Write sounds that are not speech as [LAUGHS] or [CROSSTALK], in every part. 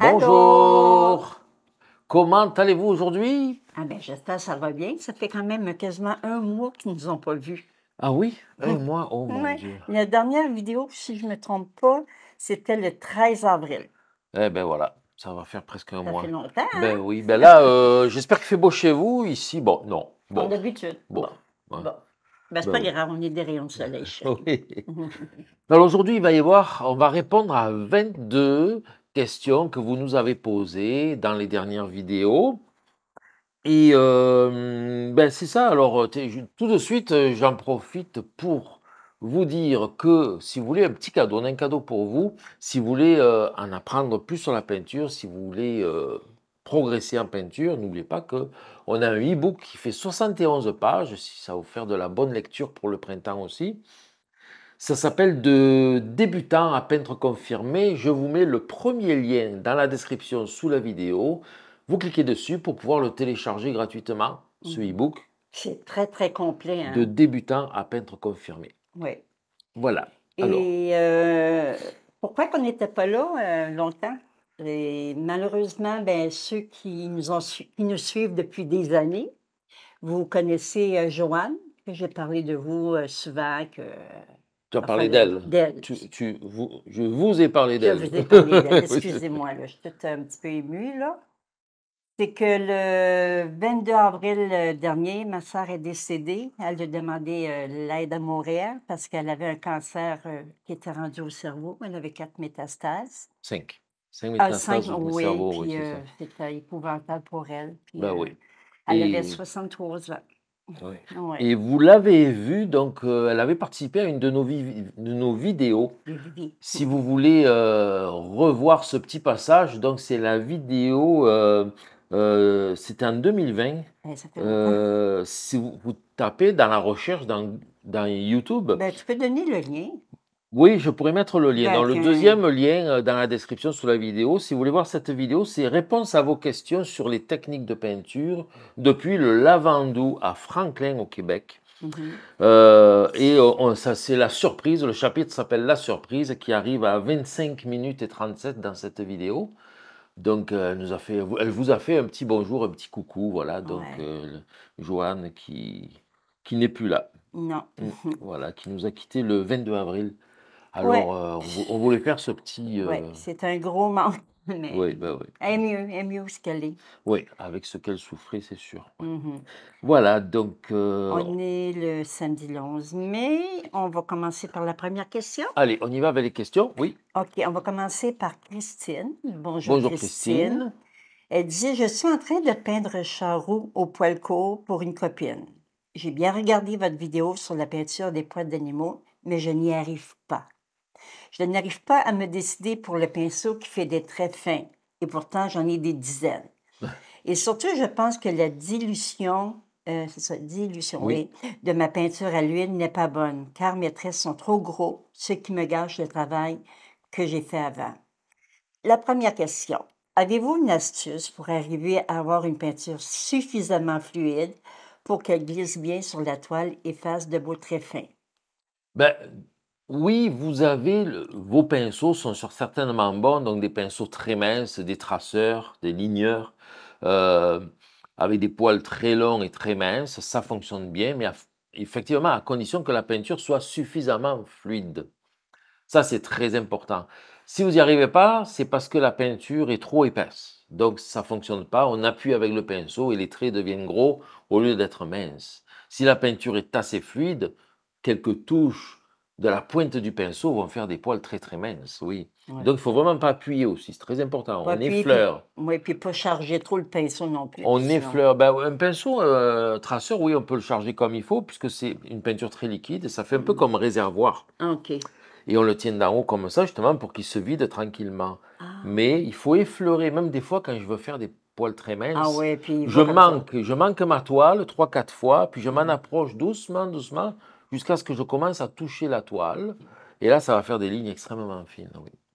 Bonjour. Comment allez-vous aujourd'hui? Ah ben, j'espère que ça va bien. Ça fait quand même quasiment un mois qu'ils ne nous ont pas vus. Ah oui? Un mm. mois? Oh mon Dieu. La dernière vidéo, si je ne me trompe pas, c'était le 13 avril. Eh ben voilà. Ça va faire presque un mois. Ça fait longtemps. Hein? Ben oui. Ben là, euh, j'espère qu'il fait beau chez vous. Ici, bon, non. Bon. Comme d'habitude. Bon. Bon. Ben, c'est ben pas grave, on est des rayons de soleil. [LAUGHS] Alors aujourd'hui, il va y avoir, on va répondre à 22 questions que vous nous avez posées dans les dernières vidéos. Et euh, ben, c'est ça, alors euh, tout de suite, euh, j'en profite pour vous dire que si vous voulez un petit cadeau, on a un cadeau pour vous, si vous voulez en apprendre plus sur la peinture, si vous voulez progresser en peinture, n'oubliez pas que on a un e-book qui fait 71 pages, si ça vous faire de la bonne lecture pour le printemps aussi. Ça s'appelle de débutant à peintre confirmé. Je vous mets le premier lien dans la description sous la vidéo. Vous cliquez dessus pour pouvoir le télécharger gratuitement, ce e C'est très, très complet. Hein. De débutant à peintre confirmé. Oui. Voilà. Et euh, pourquoi qu'on n'était pas là euh, longtemps? Et malheureusement, ben, ceux qui nous, suivent depuis des années, vous connaissez euh, Joanne, j'ai parlé de vous souvent, que tu as parlé d'elle. je vous ai parlé d'elle. Je vous ai parlé d'elle. [LAUGHS] Excusez-moi, je suis tout un petit peu émue. Là. C'est que le 22 avril euh, dernier, ma sœur est décédée. Elle a demandé euh, l'aide à Montréal parce qu'elle avait un cancer euh, qui était rendu au cerveau. Elle avait quatre métastases. Cinq. Cinq ah, métastases au cerveau. c'était épouvantable pour elle. Ben oui. Elle avait 63 ans. Et vous l'avez vu, donc euh, elle avait participé à une de nos, vidéos. si vous voulez euh, revoir ce petit passage, donc c'est la vidéo, euh, c'était en 2020. Eh, si vous, tapez dans la recherche dans, YouTube. Ben, tu peux donner le lien. Oui, je pourrais mettre le lien. Dans bah, le deuxième lien, euh, dans la description sous la vidéo, si vous voulez voir cette vidéo, c'est réponse à vos questions sur les techniques de peinture depuis le Lavandou à Franklin au Québec. Mhm. Euh, et euh, ça, c'est la surprise. Le chapitre s'appelle La surprise qui arrive à 25 minutes et 37 dans cette vidéo. Donc, elle, nous a fait, vous a fait un petit bonjour, un petit coucou. Voilà, donc Joanne qui, qui n'est plus là. Non. Mmh. [LAUGHS] Voilà, qui nous a quittés le 22 avril alors, euh, on, voulait faire ce petit. Euh, oui, c'est un gros manque. Mais oui, bah oui. Elle mieux, mieux ce qu'elle est. Oui, avec ce qu'elle souffrait, c'est sûr. Mmh voilà, donc. Euh, on est le samedi 11 mai. On va commencer par la première question. Allez, on y va avec les questions, oui. OK, on va commencer par Christine. Bonjour, Bonjour Christine. Elle dit Je suis en train de peindre Charou au poil court pour une copine. J'ai bien regardé votre vidéo sur la peinture des poils d'animaux, mais je n'y arrive pas. Je n'arrive pas à me décider pour le pinceau qui fait des traits fins, et pourtant j'en ai des dizaines. Et surtout, je pense que la dilution, euh, de ma peinture à l'huile n'est pas bonne, car mes traits sont trop gros, ce qui me gâche le travail que j'ai fait avant. La première question, avez-vous une astuce pour arriver à avoir une peinture suffisamment fluide pour qu'elle glisse bien sur la toile et fasse de beaux traits fins? Ben, oui, vous avez, vos pinceaux sont sur certainement bons, donc des pinceaux très minces, des traceurs, des ligneurs, euh, avec des poils très longs et très minces, ça fonctionne bien, mais effectivement à condition que la peinture soit suffisamment fluide. Ça, c'est très important. Si vous n'y arrivez pas, c'est parce que la peinture est trop épaisse. Donc, ça ne fonctionne pas. On appuie avec le pinceau et les traits deviennent gros au lieu d'être minces. Si la peinture est assez fluide, quelques touches de la pointe du pinceau vont faire des poils très très minces, oui. Donc il faut vraiment pas appuyer aussi, c'est très important. on effleure. Oui, puis pas charger trop le pinceau non plus. On effleure. Ben, un pinceau euh, traceur, oui, on peut le charger comme il faut puisque c'est une peinture très liquide. Ça fait un peu mm. comme réservoir. Ah, ok. Et on le tient d'en haut comme ça justement pour qu'il se vide tranquillement. Ah. Mais il faut effleurer, même des fois quand je veux faire des poils très minces. Ah ouais, puis je manque, je manque ma toile trois quatre fois, puis je m'en mm. approche doucement, doucement jusqu'à ce que je commence à toucher la toile. Et là, ça va faire des lignes extrêmement fines.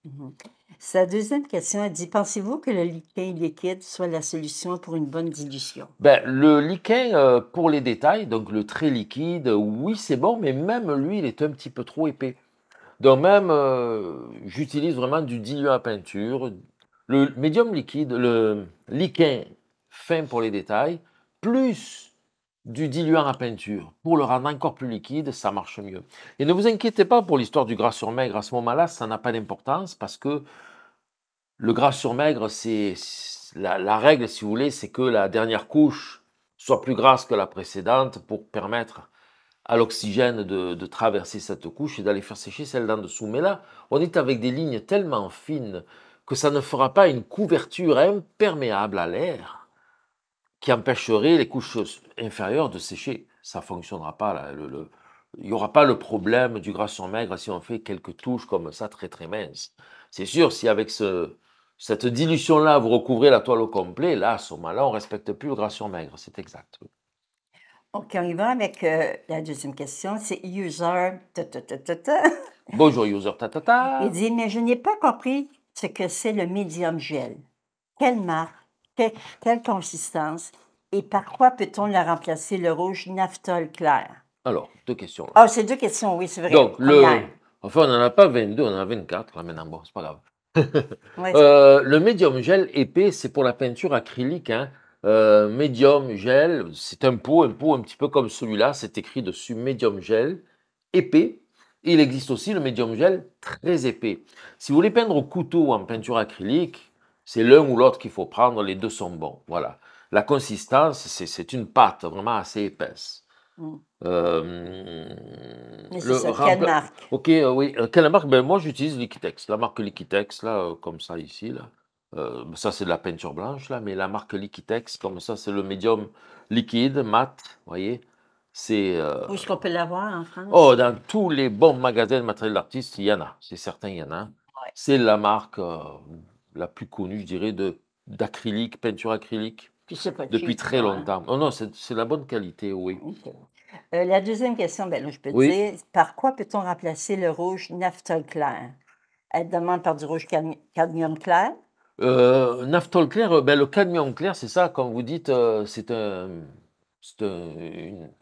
Mhm. Sa deuxième question a dit Pensez-vous que le liquin liquide soit la solution pour une bonne dilution ben, Le liquin, euh, pour les détails, donc le très liquide, oui, c'est bon, mais même lui, il est un petit peu trop épais. Donc, même, euh, j'utilise vraiment du diluant à peinture. Le médium liquide, le liquin fin pour les détails, plus du diluant à peinture. Pour le rendre encore plus liquide, ça marche mieux. Et ne vous inquiétez pas pour l'histoire du gras sur maigre. À ce moment-là, ça n'a pas d'importance parce que le gras sur maigre, c'est la, règle, si vous voulez, c'est que la dernière couche soit plus grasse que la précédente pour permettre à l'oxygène de, de, traverser cette couche et d'aller faire sécher celle d'en dessous. Mais là, on est avec des lignes tellement fines que ça ne fera pas une couverture imperméable à l'air qui empêcherait les couches inférieures de sécher. Ça ne fonctionnera pas. Là. Le, il n'y aura pas le problème du gras sur maigre si on fait quelques touches comme ça très très minces. C'est sûr, si avec ce, cette dilution-là, vous recouvrez la toile au complet, là, à ce moment-là, on ne respecte plus le gras sur maigre. C'est exact. OK, on y va avec euh, la deuxième question. C'est user. [LAUGHS] Bonjour, user. Il dit Mais je n'ai pas compris ce que c'est le médium gel. Quelle marque quelle consistance et par quoi peut-on la remplacer, le rouge naphthol clair? Alors, deux questions. Ah, oh, c'est deux questions, oui, c'est vrai. Donc, le... enfin, on n'en a pas 22, on en a 24, là, maintenant, bon, c'est pas grave. [LAUGHS] Euh, le médium gel épais, c'est pour la peinture acrylique. Hein. Euh, médium gel, c'est un pot, un pot un petit peu comme celui-là, c'est écrit dessus médium gel épais. il existe aussi le médium gel très épais. Si vous voulez peindre au couteau en peinture acrylique, c'est l'un ou l'autre qu'il faut prendre, les deux sont bons. Voilà. La consistance, c'est une pâte vraiment assez épaisse. le quelle marque Ok, oui. quelle marque Moi, j'utilise Liquitex, la marque Liquitex, là, euh, comme ça, ici, là. Euh, ça, c'est de la peinture blanche, là, mais la marque Liquitex, comme ça, c'est le médium liquide, mat, vous voyez. Euh, Où est-ce qu'on peut l'avoir en France Oh, dans tous les bons magasins de matériel d'artiste, il y en a. C'est certain, il y en a. C'est la marque la plus connue, je dirais, de, d'acrylique, peinture acrylique. Puis sais pas Depuis très hein. longtemps. Oh non, c'est, la bonne qualité, oui. Euh, la deuxième question, ben là, je peux dire, par quoi peut-on remplacer le rouge naftol clair? Elle demande par du rouge cadmium clair? Euh, clair, euh, ben, le cadmium clair, c'est ça, comme vous dites, euh, c'est un...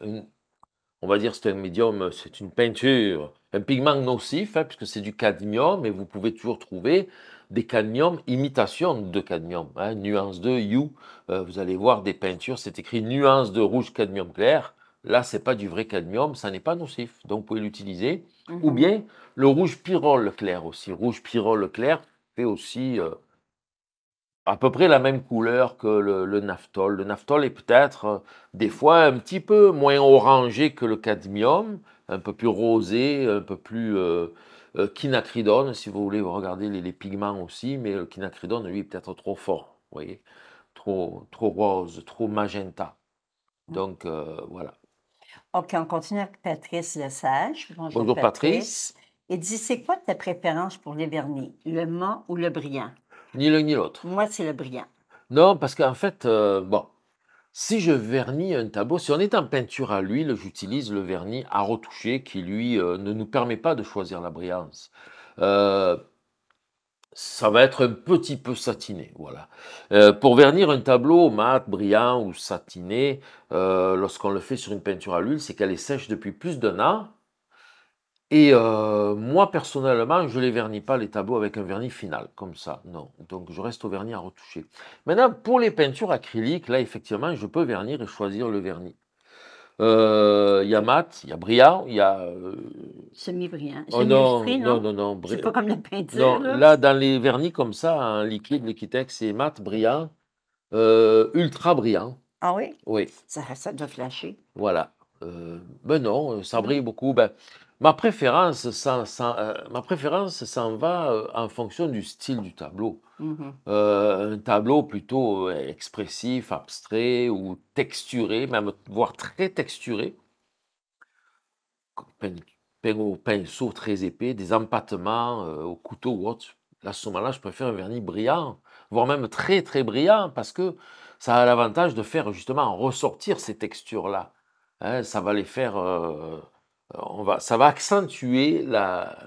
on va dire c'est un médium, c'est une peinture, un pigment nocif, hein, puisque c'est du cadmium, mais vous pouvez toujours trouver des cadmium, imitation de cadmium, hein, nuance de you. Euh, vous allez voir des peintures, c'est écrit nuance de rouge cadmium clair. Là, c'est pas du vrai cadmium, ça n'est pas nocif, donc vous pouvez l'utiliser. Ou mhm. bien le rouge pyrole clair aussi. rouge pyrole clair fait aussi euh, à peu près la même couleur que le, le Le naphtol est peut-être euh, des fois un petit peu moins orangé que le cadmium, un peu plus rosé, un peu plus quinacridone, euh, si vous voulez vous regardez les, pigments aussi, mais le euh, quinacridone, lui, est peut-être trop fort, vous voyez, trop, trop rose, trop magenta. Mm. Donc, euh, voilà. OK, on continue avec Patrice Le Bonjour, Bonjour Patrice. Et Il dit, c'est quoi ta préférence pour les vernis, le mât ou le brillant? Ni l'un ni l'autre. Moi, c'est le brillant. Non, parce qu'en fait, bon, si je vernis un tableau, si on est en peinture à l'huile, j'utilise le vernis à retoucher qui, lui, euh, ne nous permet pas de choisir la brillance. Euh, ça va être un petit peu satiné, voilà. Euh, pour vernir un tableau mat, brillant ou satiné, lorsqu'on le fait sur une peinture à l'huile, c'est qu'elle est sèche depuis plus d'un an, et euh, moi, personnellement, je ne les vernis pas les tableaux avec un vernis final, comme ça, non. Donc, je reste au vernis à retoucher. Maintenant, pour les peintures acryliques, là, effectivement, je peux vernir et choisir le vernis. Euh, il y a mat, il y a brillant, il y a. Euh, Semi-brillant. Oh, non, non, non, non, C'est pas comme la peinture. Non, là. dans les vernis comme ça, en liquide, liquitex c'est mat, brillant, ultra brillant. Ah oui? Oui. Ça, ça doit flasher. Voilà. ben non, ça brille beaucoup. Ben, euh, ma préférence s'en va euh, en fonction du style du tableau. Mmh euh, un tableau plutôt expressif, abstrait ou texturé, même voire très texturé, peint, pinceau très épais, des empattements, au couteau ou autre. à ce moment-là, je préfère un vernis brillant, voire même très très brillant, parce que ça a l'avantage de faire justement ressortir ces textures-là. Hein. ça va les faire on va, ça va accentuer la,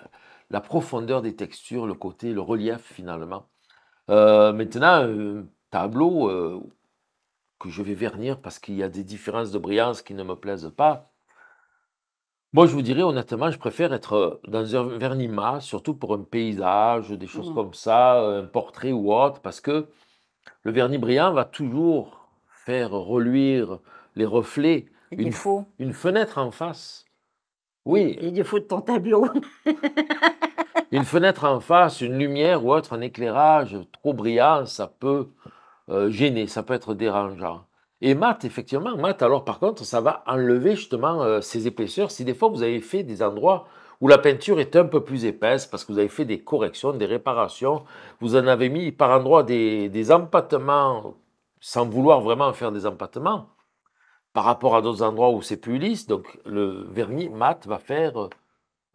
profondeur des textures, le côté, le relief finalement. Euh, maintenant, un tableau euh, que je vais vernir parce qu'il y a des différences de brillance qui ne me plaisent pas. Moi, je vous dirais honnêtement, je préfère être dans un vernis mat, surtout pour un paysage, des choses mmh. comme ça, un portrait ou autre, parce que le vernis brillant va toujours faire reluire les reflets, une, une, fenêtre en face oui. Il faut de ton tableau. [LAUGHS] une fenêtre en face, une lumière ou autre, un éclairage trop brillant, ça peut euh, gêner, ça peut être dérangeant. Et mat, effectivement, mat, alors par contre, ça va enlever justement ces euh, épaisseurs. Si des fois vous avez fait des endroits où la peinture est un peu plus épaisse parce que vous avez fait des corrections, des réparations, vous en avez mis par endroits des, des empattements sans vouloir vraiment faire des empattements, par rapport à d'autres endroits où c'est plus lisse. Donc le vernis mat va faire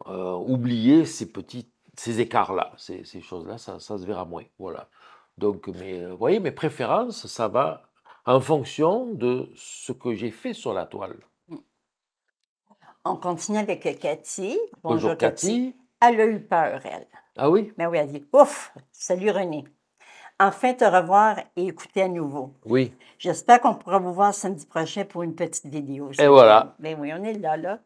euh, oublier ces petits ces écarts-là, ces, choses-là, ça, se verra moins. Voilà. Donc, mais, euh, vous voyez, mes préférences, ça va en fonction de ce que j'ai fait sur la toile. Mm. On continue avec Cathy. Bonjour, Cathy. Elle a eu peur, elle. Ah oui? Mais ben oui, elle dit Ouf, salut René enfin te revoir et écouter à nouveau. Oui. J'espère qu'on pourra vous voir samedi prochain pour une petite vidéo. Et voilà. Bien oui, on est là, là.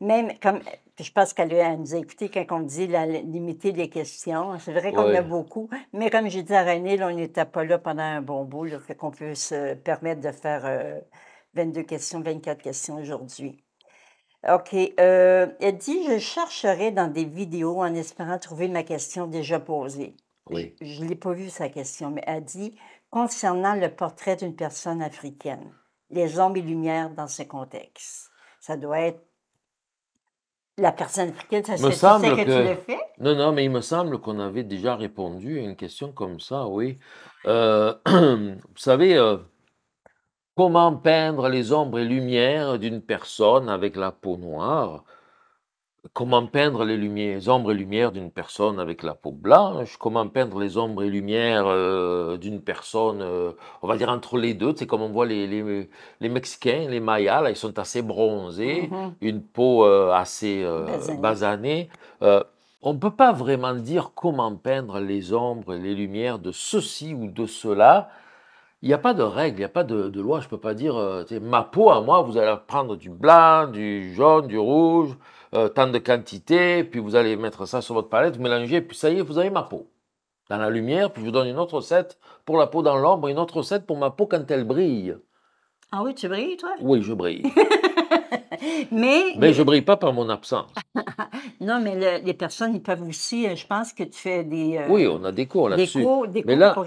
Même comme, je pense qu'elle nous a écouté quand on dit la, limiter les questions. C'est vrai qu'on a beaucoup, mais comme j'ai dit à René, on n'était pas là pendant un bon bout, là, qu'on peut se permettre de faire 22 euh, questions, 24 questions aujourd'hui. OK. Euh, elle dit Je chercherai dans des vidéos en espérant trouver ma question déjà posée. Je n'ai l'ai pas vu sa question, mais elle dit concernant le portrait d'une personne africaine, les ombres et lumières dans ce contexte. Ça doit être la personne africaine, ça c'est ce que, tu le fais? Non, non, mais il me semble qu'on avait déjà répondu à une question comme ça, oui. Euh, [CLEARS THROAT] vous savez, euh, comment peindre les ombres et lumières d'une personne avec la peau noire Comment peindre les, ombres et lumières d'une personne avec la peau blanche Comment peindre les ombres et lumières euh, d'une personne, euh, on va dire entre les deux C'est comme on voit les, Mexicains, les Mayas, là, ils sont assez bronzés, mm-hmm. une peau euh, assez basanée. on ne peut pas vraiment dire comment peindre les ombres et les lumières de ceci ou de cela. Il n'y a pas de règle, il n'y a pas de, de loi. Je ne peux pas dire, ma peau à moi, vous allez prendre du blanc, du jaune, du rouge. Euh, tant de quantité, puis vous allez mettre ça sur votre palette, mélanger, puis ça y est, vous avez ma peau. Dans la lumière, puis je vous donne une autre recette pour la peau dans l'ombre, une autre recette pour ma peau quand elle brille. Ah oui, tu brilles, toi Oui, je brille. [LAUGHS] mais mais je brille pas par mon absence. [LAUGHS] non, mais les personnes, ils peuvent aussi, euh, je pense que tu fais des... Euh, oui, on a des cours là-dessus. Des cours, des Là,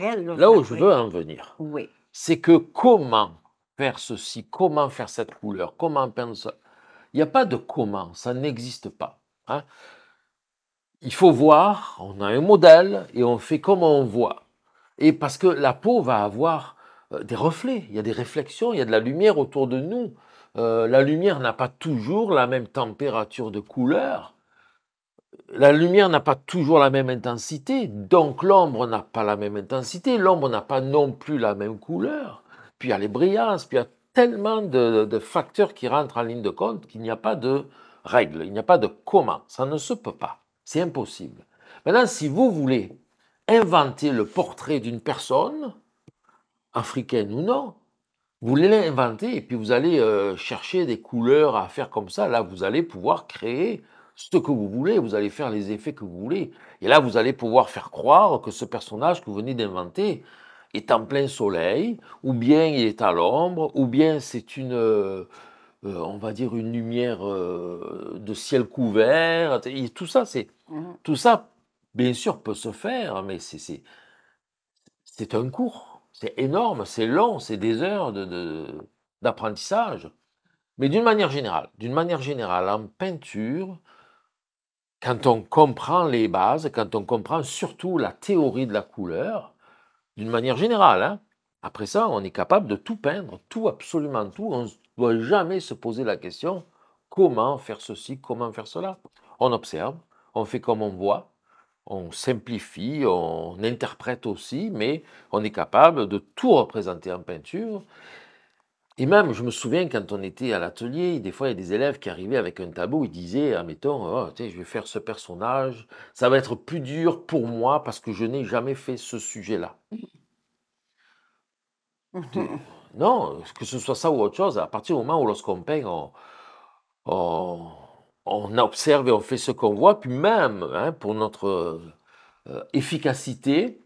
où je veux en venir, oui. c'est que comment faire ceci, comment faire cette couleur, comment peindre ça il n'y a pas de comment, ça n'existe pas. Hein. Il faut voir, on a un modèle et on fait comme on voit. Et parce que la peau va avoir euh, des reflets, il y a des réflexions, il y a de la lumière autour de nous. Euh, la lumière n'a pas toujours la même température de couleur. La lumière n'a pas toujours la même intensité, donc l'ombre n'a pas la même intensité, l'ombre n'a pas non plus la même couleur. Puis il y a les brillances, puis il y a tellement de, facteurs qui rentrent en ligne de compte qu'il n'y a pas de règles, il n'y a pas de comment. Ça ne se peut pas. C'est impossible. Maintenant, si vous voulez inventer le portrait d'une personne, africaine ou non, vous voulez l'inventer et puis vous allez euh, chercher des couleurs à faire comme ça. Là, vous allez pouvoir créer ce que vous voulez, vous allez faire les effets que vous voulez. Et là, vous allez pouvoir faire croire que ce personnage que vous venez d'inventer, est en plein soleil, ou bien il est à l'ombre, ou bien c'est une, euh, on va dire, une lumière euh, de ciel couvert. Et tout ça, c'est, mmh. tout ça, bien sûr, peut se faire, mais c'est, un cours. C'est énorme, c'est long, c'est des heures de, d'apprentissage. Mais d'une manière générale, d'une manière générale, en peinture, quand on comprend les bases, quand on comprend surtout la théorie de la couleur, d'une manière générale. Hein. Après ça, on est capable de tout peindre, tout, absolument tout. On ne doit jamais se poser la question comment faire ceci, comment faire cela. On observe, on fait comme on voit, on simplifie, on interprète aussi, mais on est capable de tout représenter en peinture. Et même, je me souviens quand on était à l'atelier, des fois il y a des élèves qui arrivaient avec un tableau, ils disaient, admettons, oh, je vais faire ce personnage, ça va être plus dur pour moi parce que je n'ai jamais fait ce sujet-là. Mmh. [LAUGHS] non, que ce soit ça ou autre chose, à partir du moment où lorsqu'on peint, on, observe et on fait ce qu'on voit, puis même hein, pour notre euh, efficacité,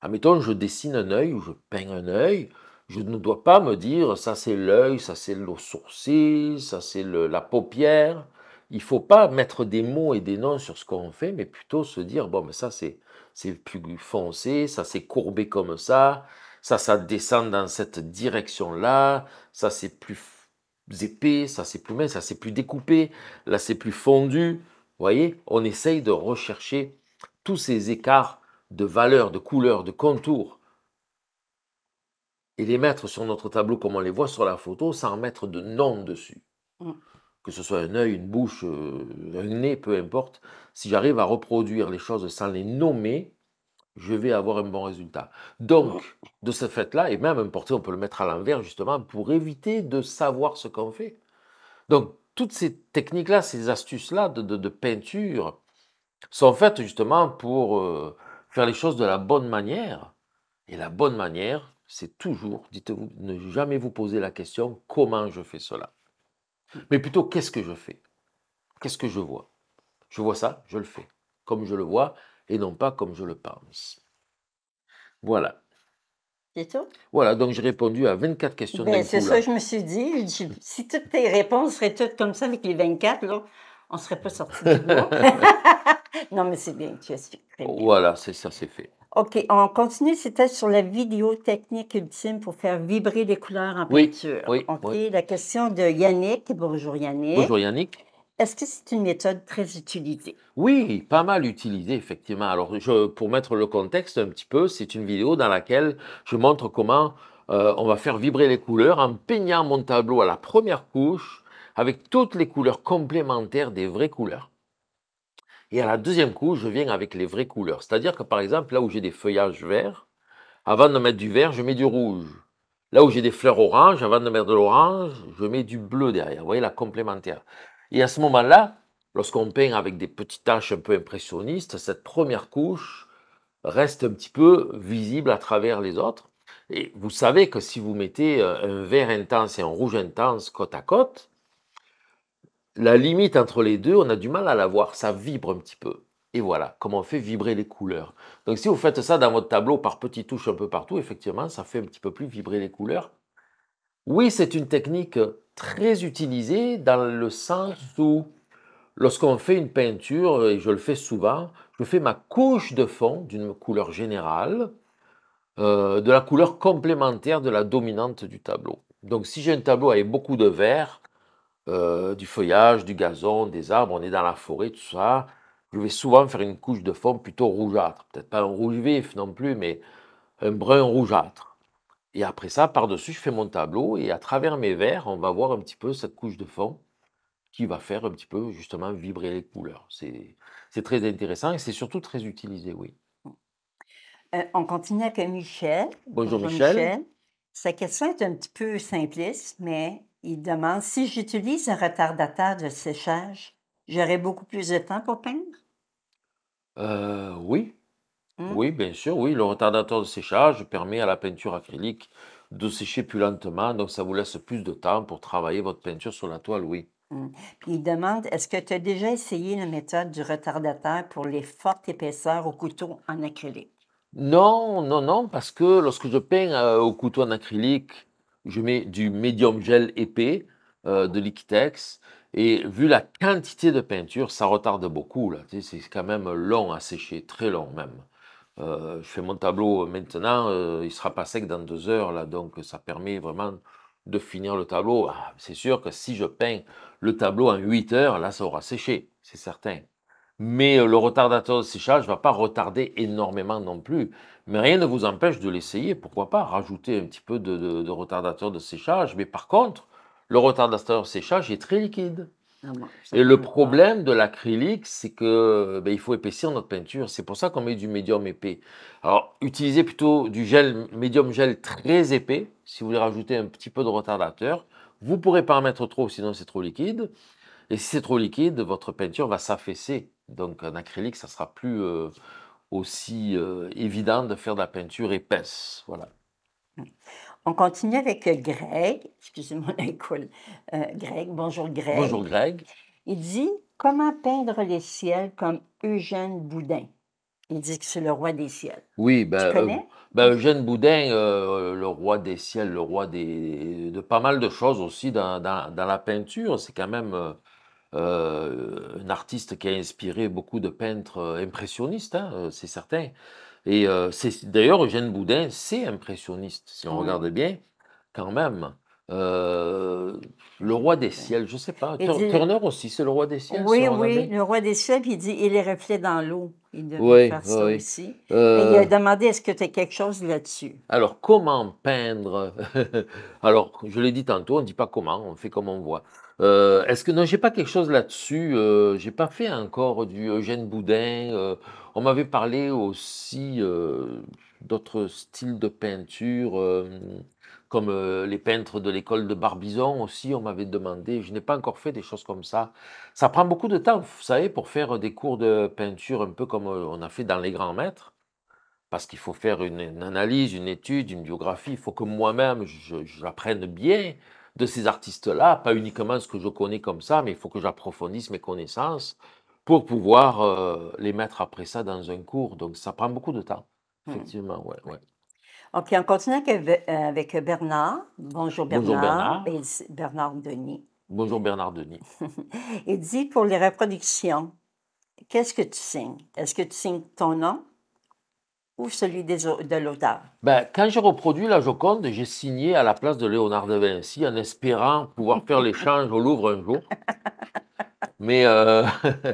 admettons, je dessine un œil ou je peins un œil, je ne dois pas me dire ça c'est l'œil, ça c'est le sourcil, ça c'est la paupière. Il faut pas mettre des mots et des noms sur ce qu'on fait, mais plutôt se dire bon, mais ça c'est c'est plus foncé, ça c'est courbé comme ça, ça ça descend dans cette direction là, ça c'est plus épais, ça c'est plus mince, ça c'est plus découpé, là c'est plus fondu. Vous voyez, on essaye de rechercher tous ces écarts de valeur, de couleur, de contour et les mettre sur notre tableau comme on les voit sur la photo sans mettre de nom dessus. Mm. Que ce soit un œil, une bouche, euh, un nez, peu importe. Si j'arrive à reproduire les choses sans les nommer, je vais avoir un bon résultat. Donc, mm. de ce fait-là, et même un portrait, on peut le mettre à l'envers justement pour éviter de savoir ce qu'on fait. Donc, toutes ces techniques-là, ces astuces-là de, peinture sont faites justement pour euh, faire les choses de la bonne manière. Et la bonne manière, c'est toujours, dites-vous, ne jamais vous poser la question comment je fais cela. Mais plutôt qu'est-ce que je fais Qu'est-ce que je vois Je vois ça, je le fais, comme je le vois et non pas comme je le pense. Voilà. C'est tout Voilà, donc j'ai répondu à 24 questions. Ben, c'est ça, je me suis dit, si toutes tes réponses seraient toutes comme ça avec les 24, là, on ne serait pas sorti du bois. [LAUGHS] [LAUGHS] non, mais c'est bien, tu as su. Voilà, c'est ça, c'est fait. OK, on continue. C'était sur la vidéo technique ultime pour faire vibrer les couleurs en peinture. Oui, OK, la question de Yannick. Bonjour Yannick. Bonjour Yannick. Est-ce que c'est une méthode très utilisée? Oui, pas mal utilisée, effectivement. Alors, pour mettre le contexte un petit peu, c'est une vidéo dans laquelle je montre comment euh, on va faire vibrer les couleurs en peignant mon tableau à la première couche avec toutes les couleurs complémentaires des vraies couleurs. Et à la deuxième couche, je viens avec les vraies couleurs. C'est-à-dire que par exemple, là où j'ai des feuillages verts, avant de mettre du vert, je mets du rouge. Là où j'ai des fleurs oranges, avant de mettre de l'orange, je mets du bleu derrière. Vous voyez la complémentaire. Et à ce moment-là, lorsqu'on peint avec des petites taches un peu impressionnistes, cette première couche reste un petit peu visible à travers les autres. Et vous savez que si vous mettez euh, un vert intense et un rouge intense côte à côte, la limite entre les deux, on a du mal à la voir, ça vibre un petit peu. Et voilà comment on fait vibrer les couleurs. Donc si vous faites ça dans votre tableau par petites touches un peu partout, effectivement, ça fait un petit peu plus vibrer les couleurs. Oui, c'est une technique très utilisée dans le sens où lorsqu'on fait une peinture, euh, et je le fais souvent, je fais ma couche de fond d'une couleur générale, euh, de la couleur complémentaire de la dominante du tableau. Donc si j'ai un tableau avec beaucoup de vert, euh, du feuillage, du gazon, des arbres, on est dans la forêt, tout ça. Je vais souvent faire une couche de fond plutôt rougeâtre. Peut-être pas un rouge vif non plus, mais un brun rougeâtre. Et après ça, par-dessus, je fais mon tableau et à travers mes verres, on va voir un petit peu cette couche de fond qui va faire un petit peu justement vibrer les couleurs. C'est très intéressant et c'est surtout très utilisé, oui. Euh, on continue avec Michel. Bonjour, Michel. Sa question est un petit peu simpliste, mais il demande « si j'utilise un retardateur de séchage, j'aurai beaucoup plus de temps pour peindre? Euh, oui. Hmm? Oui, bien sûr, oui. Le retardateur de séchage permet à la peinture acrylique de sécher plus lentement, donc ça vous laisse plus de temps pour travailler votre peinture sur la toile, oui. Hmm. il demande, est-ce que tu as déjà essayé la méthode du retardateur pour les fortes épaisseurs au couteau en acrylique? Non, non, non, parce que lorsque je peins euh, au couteau en acrylique, je mets du médium gel épais, euh, de l'Iquitex. Et vu la quantité de peinture, ça retarde beaucoup. Là. c'est quand même long à sécher, très long même. Euh, je fais mon tableau maintenant, euh, il sera pas sec dans deux heures, là, donc ça permet vraiment de finir le tableau. Ah, c'est sûr que si je peins le tableau en 8 heures, là, ça aura séché, c'est certain. Mais euh, le retardateur de séchage ne va pas retarder énormément non plus. Mais rien ne vous empêche de l'essayer, pourquoi pas, rajouter un petit peu de, retardateur de séchage. Mais par contre, le retardateur de séchage est très liquide. Ah Et le problème de l'acrylique, c'est que ben, il faut épaissir notre peinture. C'est pour ça qu'on met du médium épais. Alors, utilisez plutôt du gel médium gel très épais si vous voulez rajouter un petit peu de retardateur. Vous ne pourrez pas en mettre trop, sinon c'est trop liquide. Et si c'est trop liquide, votre peinture va s'affaisser. Donc en acrylique, ça sera plus euh, aussi euh, évident de faire de la peinture épaisse. Voilà. On continue avec Greg. Excusez-moi, [LAUGHS] cool. Euh, Greg, bonjour Greg. Bonjour Greg. Il dit Comment peindre les ciels comme Eugène Boudin Il dit que c'est le roi des ciels. Oui, ben, ben Eugène Boudin, le roi des ciels, le roi de pas mal de choses aussi dans la peinture. C'est quand même euh, un artiste qui a inspiré beaucoup de peintres euh, impressionnistes, hein, euh, c'est certain. Et c'est d'ailleurs Eugène Boudin, c'est impressionniste, si on regarde bien, quand même. le roi des ciels, je sais pas. Turner aussi, c'est le roi des ciels. Oui, oui, le roi des ciels, il dit il est reflets dans l'eau. Il devait oui, faire ça aussi. il a demandé est-ce que tu as quelque chose là-dessus Alors, comment peindre [LAUGHS] Alors, je l'ai dit tantôt, on ne dit pas comment, on fait comme on voit. Euh, est-ce que non, j'ai pas quelque chose là-dessus. Euh, j'ai pas fait encore du Eugène Boudin. Euh, on m'avait parlé aussi d'autres styles de peinture, comme les peintres de l'école de Barbizon aussi. On m'avait demandé. Je n'ai pas encore fait des choses comme ça. Ça prend beaucoup de temps, vous savez, pour faire des cours de peinture, un peu comme on a fait dans les grands maîtres parce qu'il faut faire une, une, analyse, une étude, une biographie, il faut que moi-même j'apprenne bien, de ces artistes-là, pas uniquement ce que je connais comme ça, mais il faut que j'approfondisse mes connaissances pour pouvoir euh, les mettre après ça dans un cours. Donc ça prend beaucoup de temps, mmh. effectivement. OK, on continue avec, euh, euh, Bernard. Bonjour Bernard. Bonjour Bernard. Bernard Denis. Bonjour Bernard Denis. [LAUGHS] Il dit pour les reproductions, qu'est-ce que tu signes? Est-ce que tu signes ton nom? ou celui de l'Oda ben, Quand j'ai reproduit la Joconde, j'ai signé à la place de Léonard de Vinci en espérant pouvoir faire [LAUGHS] l'échange au Louvre un jour. Mais euh,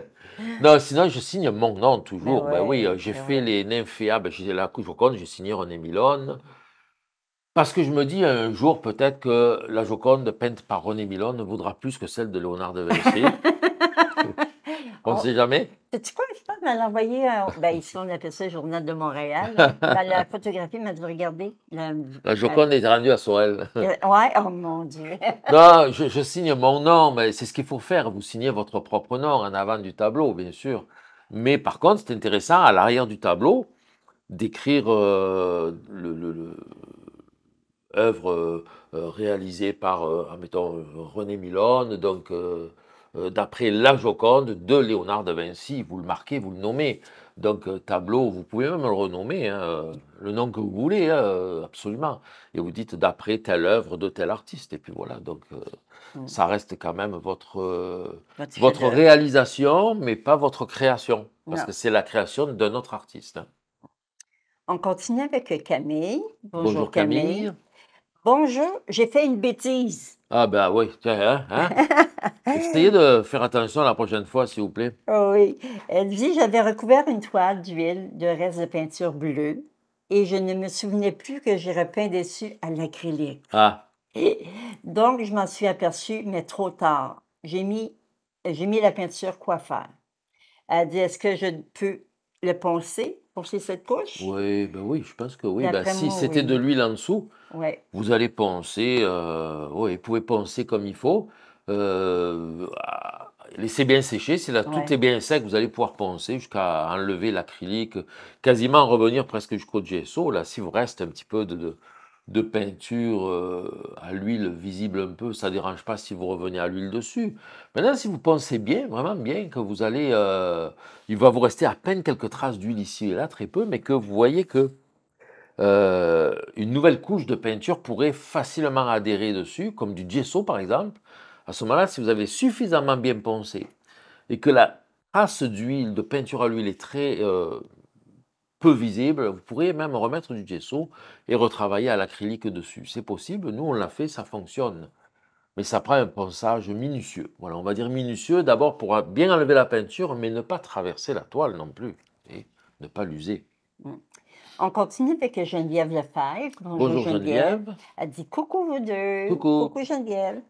[LAUGHS] non, sinon je signe mon nom toujours. ben, ben oui, euh, j'ai ben fait les nymphéas, ben, j'ai la Joconde, j'ai signé René Milone. Parce que je me dis un jour peut-être que la Joconde peinte par René Milone vaudra plus que celle de Léonard de Vinci. [LAUGHS] On ne oh. sait jamais. cest tu quoi? Je pense que envoyé, euh, ben, ici on appelle ça le Journal de Montréal. [LAUGHS] Euh, ben, la photographie, m'a dit regardez. La, la Joconde est rendue à Sorel. [LAUGHS] Euh, oui, oh mon Dieu. [LAUGHS] non, je, signe mon nom, mais c'est ce qu'il faut faire. Vous signez votre propre nom en avant du tableau, bien sûr. Mais par contre, c'est intéressant à l'arrière du tableau d'écrire l'œuvre réalisée par, mettons, René Milone, donc euh, d'après La Joconde de Léonard de Vinci. Vous le marquez, vous le nommez. Donc, euh, tableau, vous pouvez même le renommer, hein, euh, le nom que vous voulez, hein, absolument. Et vous dites d'après telle œuvre de tel artiste. Et puis voilà, donc mm. ça reste quand même votre, votre réalisation, mais pas votre création. Parce que c'est la création d'un autre artiste. Hein. On continue avec Camille. Bonjour, Camille. Bonjour, j'ai fait une bêtise. Ah ben oui, hein, hein? [LAUGHS] Essayez de faire attention la prochaine fois, s'il vous plaît. Ah oui. Elle dit, j'avais recouvert une toile d'huile de reste de peinture bleue et je ne me souvenais plus que j'ai repeint dessus à l'acrylique. Ah. Et donc, je m'en suis aperçue, mais trop tard. J'ai mis, j'ai mis la peinture quoi faire. Elle dit, est-ce que je peux le poncer? pour ces sept couches. Oui, ben oui, je pense que oui. Ben, si c'était de l'huile en dessous, vous allez penser, euh, vous pouvez penser comme il faut. Euh, laissez bien sécher, si là tout est bien sec, vous allez pouvoir penser jusqu'à enlever l'acrylique, quasiment revenir presque jusqu'au gesso. Là, si vous reste un petit peu de de peinture euh, à l'huile visible un peu, ça ne dérange pas si vous revenez à l'huile dessus. Maintenant, si vous pensez bien, vraiment bien, que vous allez... Euh, il va vous rester à peine quelques traces d'huile ici et là, très peu, mais que vous voyez que euh, une nouvelle couche de peinture pourrait facilement adhérer dessus, comme du gesso par exemple. À ce moment-là, si vous avez suffisamment bien pensé et que la trace d'huile, de peinture à l'huile est très peu visible, vous pourriez même remettre du gesso et retravailler à l'acrylique dessus. C'est possible, nous on l'a fait, ça fonctionne. Mais ça prend un ponçage minutieux. Voilà, on va dire minutieux d'abord pour bien enlever la peinture, mais ne pas traverser la toile non plus et ne pas l'user. Mm. On continue avec Geneviève Lefebvre. Bonjour, Geneviève. Geneviève. Elle dit coucou vous deux. Coucou. Coucou Geneviève.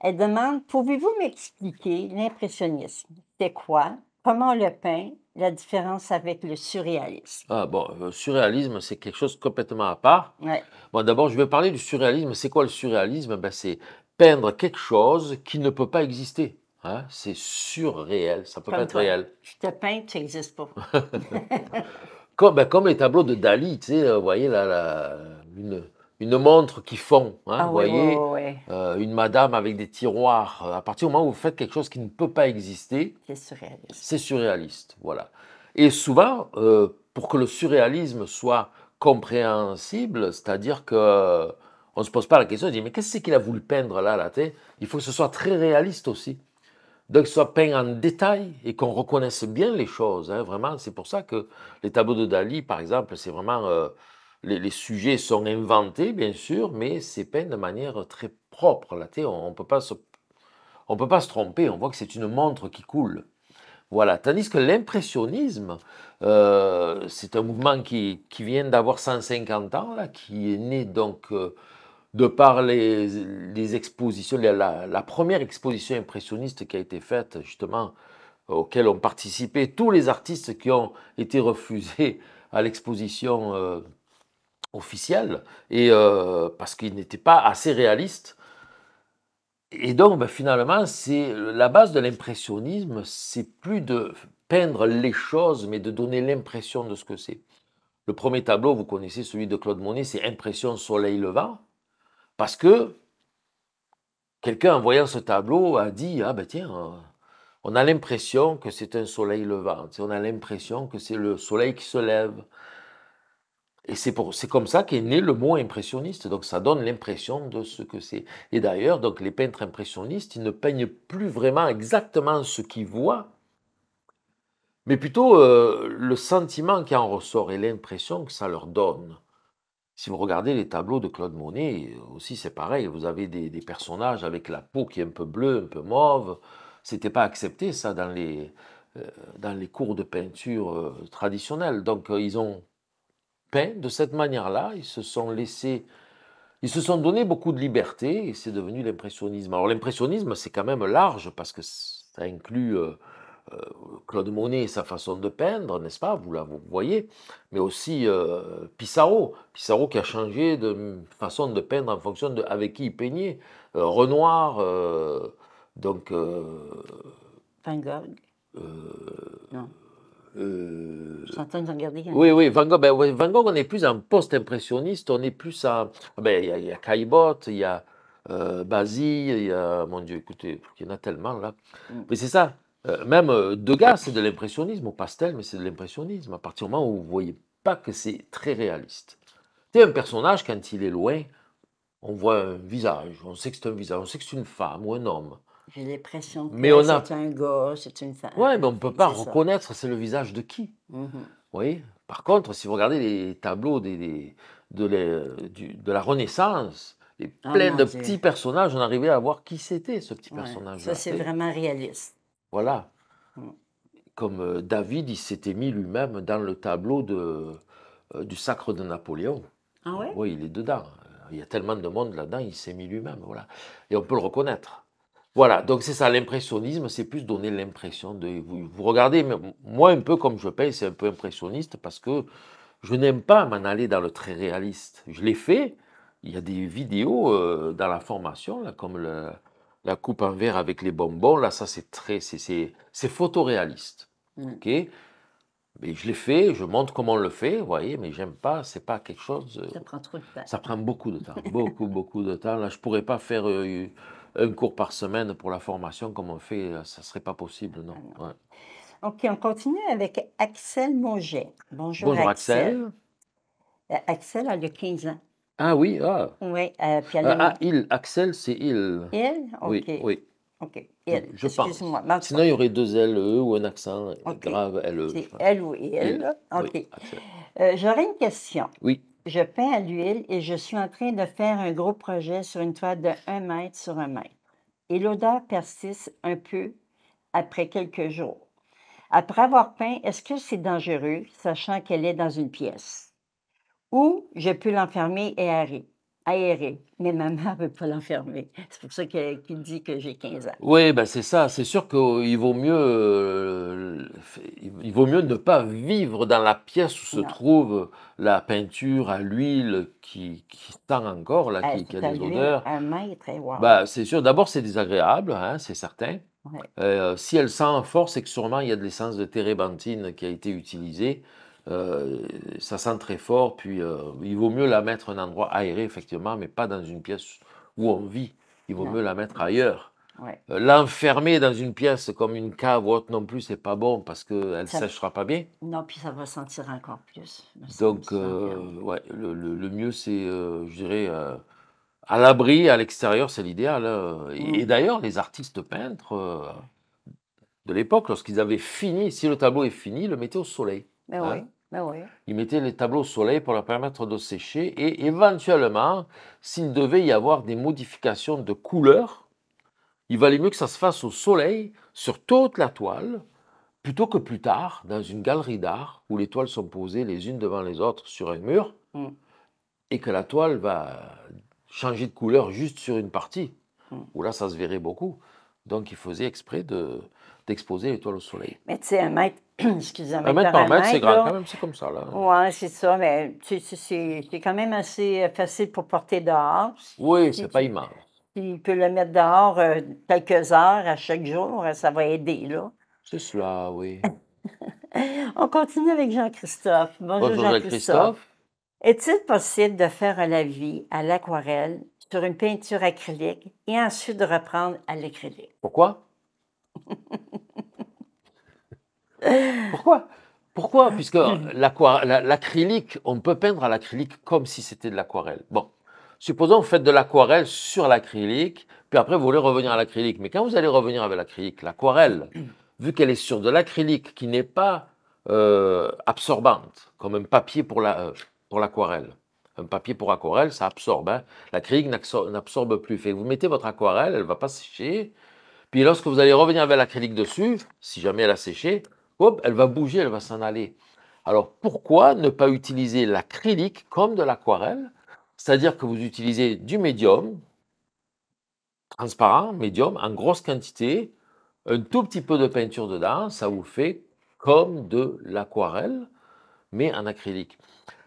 Elle demande, pouvez-vous m'expliquer l'impressionnisme? C'est quoi? Comment le peint, la différence avec le surréalisme? Ah bon, le euh, surréalisme, c'est quelque chose complètement à part. Ouais. Bon, d'abord, je vais parler du surréalisme. C'est quoi le surréalisme? Ben, c'est peindre quelque chose qui ne peut pas exister. Hein? C'est surréel, ça ne peut pas être réel. Je te peins, tu n'existes pas. [LAUGHS] comme, ben, comme les tableaux de Dali, tu sais, euh, vous voyez là, là une, une montre qui fond, hein, ah vous voyez, euh, une madame avec des tiroirs. Euh, à partir du moment où vous faites quelque chose qui ne peut pas exister, c'est surréaliste. voilà. Et souvent, euh, pour que le surréalisme soit compréhensible, c'est-à-dire que on ne se pose pas la question, on dit mais qu'est-ce qu'il a voulu peindre là, là Il faut que ce soit très réaliste aussi. Donc, que soit peint en détail et qu'on reconnaisse bien les choses. Hein, vraiment, c'est pour ça que les tableaux de Dali, par exemple, c'est vraiment les, sujets sont inventés, bien sûr, mais c'est peint de manière très propre. on ne peut, pas se, on peut pas se tromper, on voit que c'est une montre qui coule. Voilà. Tandis que l'impressionnisme, euh, c'est un mouvement qui, qui vient d'avoir 150 ans, là, qui est né donc euh, de par les, les expositions, la, première exposition impressionniste qui a été faite, justement, auquel ont participé tous les artistes qui ont été refusés à l'exposition euh, officiel, et, euh, parce qu'il n'était pas assez réaliste. Et donc, ben, finalement, c'est la base de l'impressionnisme, c'est plus de peindre les choses, mais de donner l'impression de ce que c'est. Le premier tableau, vous connaissez celui de Claude Monet, c'est Impression Soleil Levant, parce que quelqu'un en voyant ce tableau a dit Ah ben tiens, on a l'impression que c'est un soleil levant, on a l'impression que c'est le soleil qui se lève. Et c'est, pour, c'est comme ça qu'est né le mot impressionniste. Donc ça donne l'impression de ce que c'est. Et d'ailleurs, donc les peintres impressionnistes, ils ne peignent plus vraiment exactement ce qu'ils voient, mais plutôt euh, le sentiment qui en ressort et l'impression que ça leur donne. Si vous regardez les tableaux de Claude Monet, euh, aussi c'est pareil, vous avez des, personnages avec la peau qui est un peu bleue, un peu mauve. C'était pas accepté ça dans les, euh, dans les cours de peinture traditionnelle. traditionnels. Donc ils ont de cette manière-là. Ils se sont laissés, ils se sont donné beaucoup de liberté et c'est devenu l'impressionnisme. Alors l'impressionnisme, c'est quand même large parce que ça inclut euh, euh, Claude Monet et sa façon de peindre, n'est-ce pas vous, la, vous voyez, mais aussi euh, Pissarro. Pissarro qui a changé de façon de peindre en fonction de avec qui il peignait. Euh, Renoir, donc. Van Gogh. Euh, hein. Oui, oui, Van Gogh, ben Van Gogh, on est plus un post-impressionniste, on est plus un... Ah ben, il ben, y, a Caillebotte, il y a euh, Basile, il y a. Mon Dieu, écoutez, il y en a tellement là. Mm. Mais c'est ça. Euh, même euh, Degas, c'est de l'impressionnisme au pastel, mais c'est de l'impressionnisme. À partir du moment où vous ne voyez pas que c'est très réaliste. tu C'est un personnage, quand il est loin, on voit un visage, on sait que c'est un visage, on sait que c'est une femme ou un homme. J'ai l'impression que c'est un gars, c'est une femme. Oui, mais on ne peut pas reconnaître c'est le visage de qui. Mm-hmm. Oui. Par contre, si vous regardez les tableaux des, de, euh, de, la Renaissance, les oh plein de petits personnages, on arrivait à voir qui c'était ce petit personnage-là. Ça, c'est vraiment réaliste. Voilà. Mm. Comme euh, David, il s'était mis lui-même dans le tableau de, euh, du sacre de Napoléon. Ah ouais Oui, il est dedans. Il y a tellement de monde là-dedans, il s'est mis lui-même. Voilà. Et on peut le reconnaître. Voilà, donc c'est ça l'impressionnisme, c'est plus donner l'impression de... Vous, regardez, moi un peu comme je peins, c'est un peu impressionniste parce que je n'aime pas m'en aller dans le très réaliste. Je l'ai fait, il y a des vidéos euh, dans la formation, là, comme la coupe en verre avec les bonbons, là ça c'est très... c'est photoréaliste. Mm. ok mais je l'ai fait, je montre comment on le fait, vous voyez, mais j'aime pas, c'est pas quelque chose. Euh, ça prend trop de temps. Ça prend beaucoup de temps, beaucoup, beaucoup de temps. Là, je pourrais pas faire euh, un cours par semaine pour la formation comme on fait, euh, ça ne serait pas possible, non. OK, on continue avec Axel Moget. Bonjour, Axel. Axel. Euh, a le 15 ans. Ah oui, ah. Oui, euh, ah, ah, il, Axel, c'est il. Il? OK. Oui, OK, il. moi Sinon, il y aurait deux LE ou un accent grave LE. C'est L ou il. OK. Oui, J'aurais une question. Oui je peins à l'huile et je suis en train de faire un gros projet sur une toile de 1 mètre sur 1 mètre. Et l'odeur persiste un peu après quelques jours. Après avoir peint, est-ce que c'est dangereux, sachant qu'elle est dans une pièce? Ou je peux l'enfermer et arrêter? aéré, mais maman ne veut pas l'enfermer. C'est pour ça qu'il dit que j'ai 15 ans. Oui, ben c'est ça. C'est sûr qu'il euh, vaut mieux, euh, il vaut mieux ne pas vivre dans la pièce où se trouve la peinture à l'huile qui, qui tend encore, là, ah, qui, a des odeurs. Un maître. Ben, c'est sûr. D'abord, c'est désagréable, hein, c'est certain. Euh, si elle sent fort, c'est que sûrement il y a de l'essence de térébenthine qui a été utilisée. Euh, ça sent très fort, puis euh, il vaut mieux la mettre à un endroit aéré, effectivement, mais pas dans une pièce où on vit. Il vaut mieux la mettre ailleurs. Euh, l'enfermer dans une pièce comme une cave autre non plus, c'est pas bon parce qu'elle ne séchera pas bien. Non, puis ça va sentir encore plus. Donc, ouais, le, mieux, c'est, je dirais, à l'abri, à l'extérieur, c'est l'idéal. Hein. Et, mm. d'ailleurs, les artistes peintres de l'époque, lorsqu'ils avaient fini, si le tableau est fini, le mettaient au soleil. Mais ben oui. Hein. Ben il mettait les tableaux au soleil pour leur permettre de sécher et éventuellement, s'il devait y avoir des modifications de couleur, il valait mieux que ça se fasse au soleil sur toute la toile plutôt que plus tard dans une galerie d'art où les toiles sont posées les unes devant les autres sur un mur hmm. et que la toile va changer de couleur juste sur une partie hmm. où là ça se verrait beaucoup. Donc il faisait exprès de d'exposer les toiles au soleil. Mais tu sais, un maître [CLEARS THROAT] Excusez-moi. Un mètre c'est grand quand même, c'est comme ça. là. Oui, c'est ça, mais c'est quand même assez euh, facile pour porter dehors. Oui, c'est pas immense. Il peut le mettre dehors euh, quelques heures à chaque jour, hein, ça va aider, là. C'est cela, oui. [LAUGHS] On continue avec Jean-Christophe. Bonjour, Jean-Christophe. Est-il possible de faire un vie à l'aquarelle sur une peinture acrylique et ensuite de reprendre à l'acrylique? Pourquoi? [LAUGHS] Pourquoi Pourquoi [LAUGHS] Puisque l'acrylique, on peut peindre à l'acrylique comme si c'était de l'aquarelle. Bon, supposons vous faites de l'aquarelle sur l'acrylique, puis après vous voulez revenir à l'acrylique. Mais quand vous allez revenir avec l'acrylique, l'aquarelle, [CLEARS THROAT] vu qu'elle est sur de l'acrylique qui n'est pas euh, absorbante, comme un papier pour l'aquarelle. Euh, pour l'aquarelle, un papier pour aquarelle, ça absorbe. Hein. L'acrylique n'absorbe plus. Fait vous mettez votre aquarelle, elle ne va pas sécher. Puis lorsque vous allez revenir avec l'acrylique dessus, si jamais elle a séché, hop, elle va bouger, elle va s'en aller. Alors pourquoi ne pas utiliser l'acrylique comme de l'aquarelle C'est-à-dire que vous utilisez du médium transparent, médium, en grosse quantité, un tout petit peu de peinture dedans, ça vous fait comme de l'aquarelle, mais en acrylique.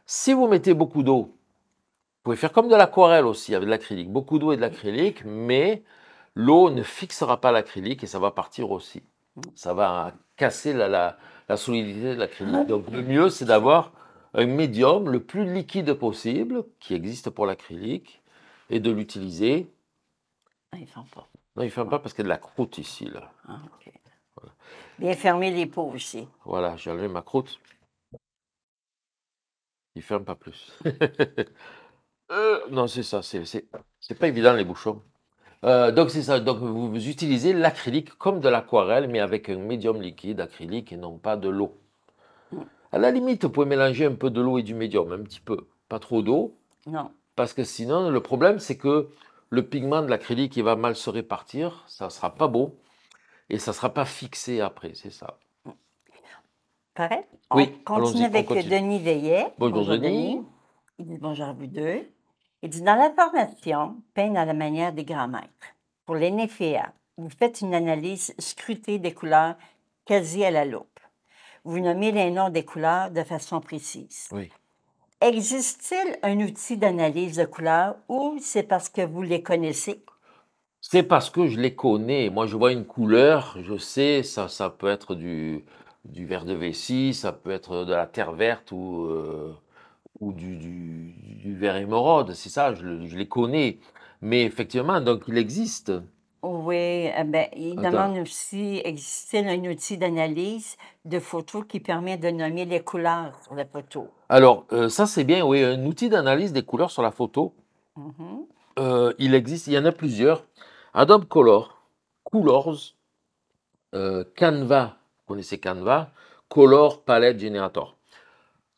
Si vous mettez beaucoup d'eau, vous pouvez faire comme de l'aquarelle aussi avec de l'acrylique, beaucoup d'eau et de l'acrylique, mais l'eau ne fixera pas l'acrylique et ça va partir aussi ça va casser la, solidité de l'acrylique. Donc le mieux, c'est d'avoir un médium le plus liquide possible qui existe pour l'acrylique et de l'utiliser. Ah, il ne ferme pas. Non, il ne ferme pas parce qu'il y a de la croûte ici. Là. Bien ah, fermer les pots aussi. Voilà, j'ai enlevé ma croûte. Il ferme pas plus. [LAUGHS] Euh, non, c'est ça. C'est pas évident les bouchons. Euh, donc c'est ça, donc vous, utilisez l'acrylique comme de l'aquarelle, mais avec un médium liquide acrylique et non pas de l'eau. Hmm. À la limite, vous pouvez mélanger un peu de l'eau et du médium, un petit peu. Pas trop d'eau. Non. Parce que sinon, le problème, c'est que le pigment de l'acrylique, il va mal se répartir, ça ne sera pas beau, et ça ne sera pas fixé après, c'est ça. Pareil. On oui, continue avec Denis Veillet. Bonjour, Denis. Bonjour à vous deux. Il dit, dans l'information, peine à la manière des grands maîtres. Pour les vous faites une analyse scrutée des couleurs quasi à la loupe. Vous nommez les noms des couleurs de façon précise. Oui. Existe-t-il un outil d'analyse de couleurs ou c'est parce que vous les connaissez? C'est parce que je les connais. Moi, je vois une couleur, je sais, ça, ça peut être du, du verre de vessie, ça peut être de la terre verte ou euh, ou du, du, du verre émeraude, c'est ça, je, les connais. Mais effectivement, donc il existe. Oui, euh, il demande aussi existe un outil d'analyse de photos qui permet de nommer les couleurs sur la photo. Alors, euh, ça c'est bien, oui, un outil d'analyse des couleurs sur la photo. Mm-hmm. Euh, il existe, il y en a plusieurs. Adobe Color, Colors, euh, Canva, vous connaissez Canva, Color Palette Generator.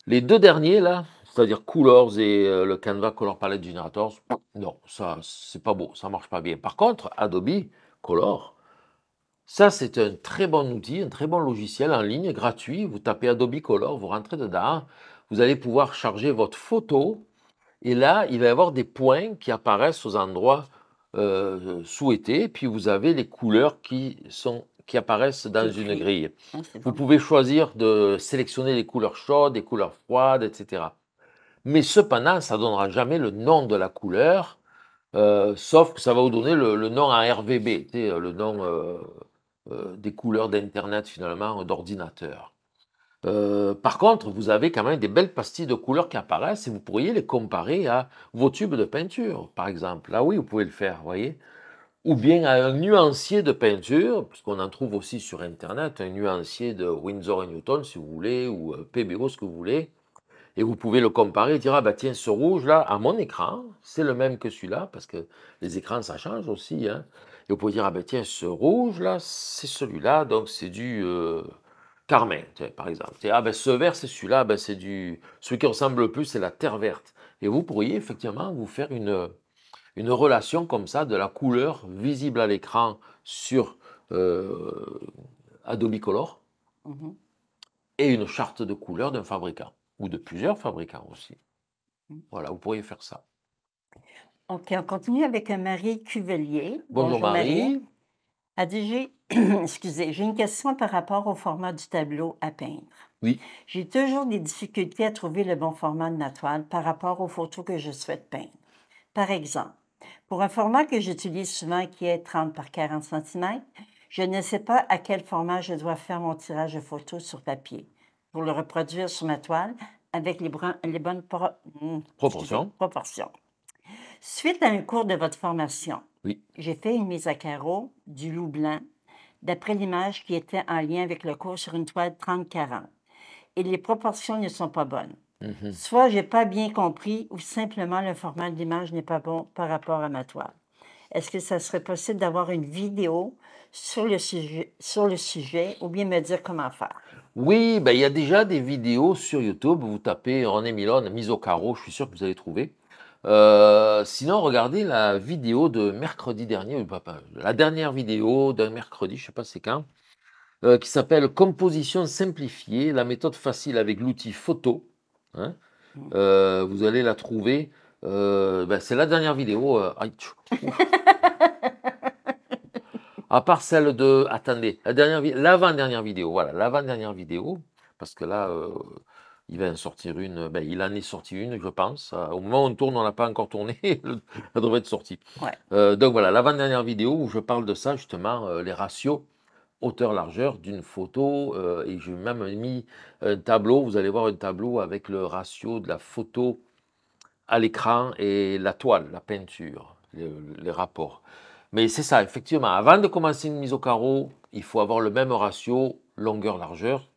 Les deux derniers, là, c'est-à-dire Colors et euh, le Canva Color Palette Generator. non, ça, c'est pas beau, ça marche pas bien. Par contre, Adobe Color, ça, c'est un très bon outil, un très bon logiciel en ligne, gratuit. Vous tapez Adobe Color, vous rentrez dedans, vous allez pouvoir charger votre photo. Et là, il va y avoir des points qui apparaissent aux endroits euh, souhaités. Puis vous avez les couleurs qui sont qui apparaissent dans une grille. Ah, vous pouvez choisir de sélectionner les couleurs chaudes, les couleurs froides, etc mais cependant, ça ne donnera jamais le nom de la couleur, euh, sauf que ça va vous donner le, nom à RVB, le nom euh, euh, des couleurs d'Internet finalement, d'ordinateur. par contre, vous avez quand même des belles pastilles de couleurs qui apparaissent et vous pourriez les comparer à vos tubes de peinture, par exemple. Là, ah oui, vous pouvez le faire, voyez ou bien à un nuancier de peinture, puisqu'on en trouve aussi sur Internet, un nuancier de Windsor Newton, si vous voulez, ou PBO, ce que vous voulez, et vous pouvez le comparer et dire ah bah tiens ce rouge là à mon écran c'est le même que celui-là parce que les écrans ça change aussi hein. et vous pouvez dire ah bah tiens ce rouge là c'est celui-là donc c'est du euh, Carmen par exemple ah ben ce vert c'est celui-là ben, c'est du celui qui ressemble le plus c'est la terre verte et vous pourriez effectivement vous faire une une relation comme ça de la couleur visible à l'écran sur euh, Adobe Color mmh et une charte de couleur d'un fabricant ou de plusieurs fabricants aussi. Mmh. Voilà, vous pourriez faire ça. OK, on continue avec Marie Cuvelier. Bonjour, Marie. Marie. [CLEARS THROAT] excusez, j'ai une question par rapport au format du tableau à peindre. Oui. J'ai toujours des difficultés à trouver le bon format de ma toile par rapport aux photos que je souhaite peindre. Par exemple, pour un format que j'utilise souvent qui est 30 par 40 cm, je ne sais pas à quel format je dois faire mon tirage de photos sur papier pour le reproduire sur ma toile avec les, les bonnes hmm, proportions. Suite à un cours de votre formation, j'ai fait une mise à carreau du loup blanc d'après l'image qui était en lien avec le cours sur une toile 30-40. Et les proportions ne sont pas bonnes. Mhm. Soit je n'ai pas bien compris ou simplement le format de l'image n'est pas bon par rapport à ma toile. Est-ce que ça serait possible d'avoir une vidéo sur le, sur le sujet ou bien me dire comment faire? Oui, ben, il y a déjà des vidéos sur YouTube. Vous tapez René Milon, mise au carreau, je suis sûr que vous allez trouver. Euh, sinon, regardez la vidéo de mercredi dernier, la dernière vidéo d'un mercredi, je ne sais pas c'est quand, euh, qui s'appelle Composition simplifiée, la méthode facile avec l'outil photo. Hein. Euh, vous allez la trouver. Ben, c'est la dernière vidéo. [LAUGHS] à part celle de, attendez, la dernière, l'avant-dernière vidéo, voilà, l'avant-dernière vidéo, parce que là, euh, il va en sortir une, ben, il en est sorti une, je pense. Ah, au moment où on tourne, on n'a pas encore tourné, [LAUGHS] elle devrait être sortie. Euh, donc voilà, l'avant-dernière vidéo où je parle de ça, justement, euh, les ratios hauteur-largeur d'une photo. et j'ai même mis un tableau, vous allez voir un tableau avec le ratio de la photo à l'écran et la toile, la peinture, les rapports. Mais c'est ça, effectivement, avant de commencer une mise au carreau, il faut avoir le même ratio longueur-largeur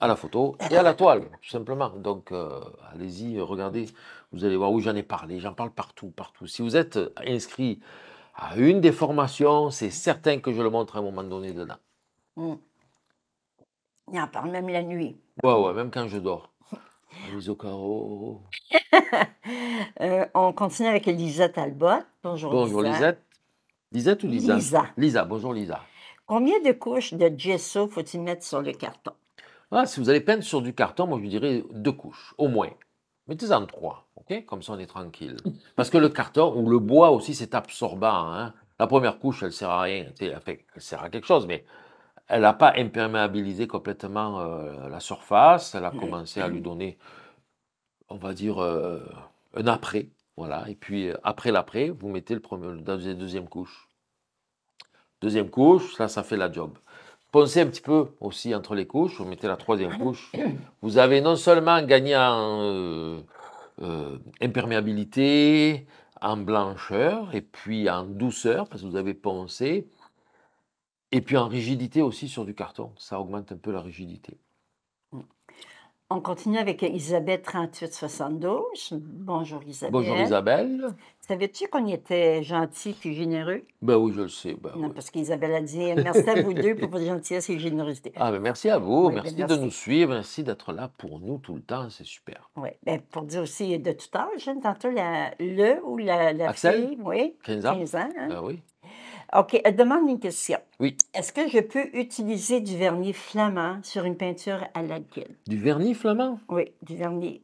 à la photo et à la toile, tout simplement. Donc, euh, allez-y, regardez, vous allez voir où j'en ai parlé, j'en parle partout, partout. Si vous êtes inscrit à une des formations, c'est certain que je le montre à un moment donné dedans. Hum. Il en parle même la nuit. Ouais, ouais, même quand je dors. Mise au carreau. [LAUGHS] Euh, on continue avec Elisabeth Albot. Bonjour, Bonjour Elisabeth. Lisette ou Lisa? Lisa. Lisa, bonjour Lisa. Combien de couches de gesso faut-il mettre sur le carton? Ah, si vous allez peindre sur du carton, moi je dirais deux couches, au moins. Mettez-en trois, OK? Comme ça on est tranquille. Parce que le carton ou le bois aussi, c'est absorbant. Hein. La première couche, elle sert à rien. Elle sert à quelque chose, mais elle n'a pas imperméabilisé complètement euh, la surface. Elle a mmh. commencé à lui donner, on va dire, euh, un après et puis euh, après l'après, vous mettez le premier, la deuxième couche. Deuxième couche, ça, ça fait la job. Poncez un petit peu aussi entre les couches, vous mettez la troisième couche. Vous avez non seulement gagné en euh, euh, imperméabilité, en blancheur, et puis en douceur, parce que vous avez poncé, et puis en rigidité aussi sur du carton. Ça augmente un peu la rigidité. On continue avec Isabelle 3872. Bonjour Isabelle. Bonjour Isabelle. Savais-tu qu'on était gentil et généreux? Ben oui, je le sais. Ben non, Parce qu'Isabelle a dit merci à vous deux pour votre gentillesse et générosité. Ah, ben merci à vous. merci, ben de nous suivre. Merci d'être là pour nous tout le temps. C'est super. Oui. Ben pour dire aussi de tout âge, tantôt la, le ou la, fille. Oui. 15 ans. Hein. Ben oui. OK, elle euh, demande une question. Oui. Est-ce que je peux utiliser du vernis flamand sur une peinture à l'alkyde Du vernis flamand? Oui, du vernis.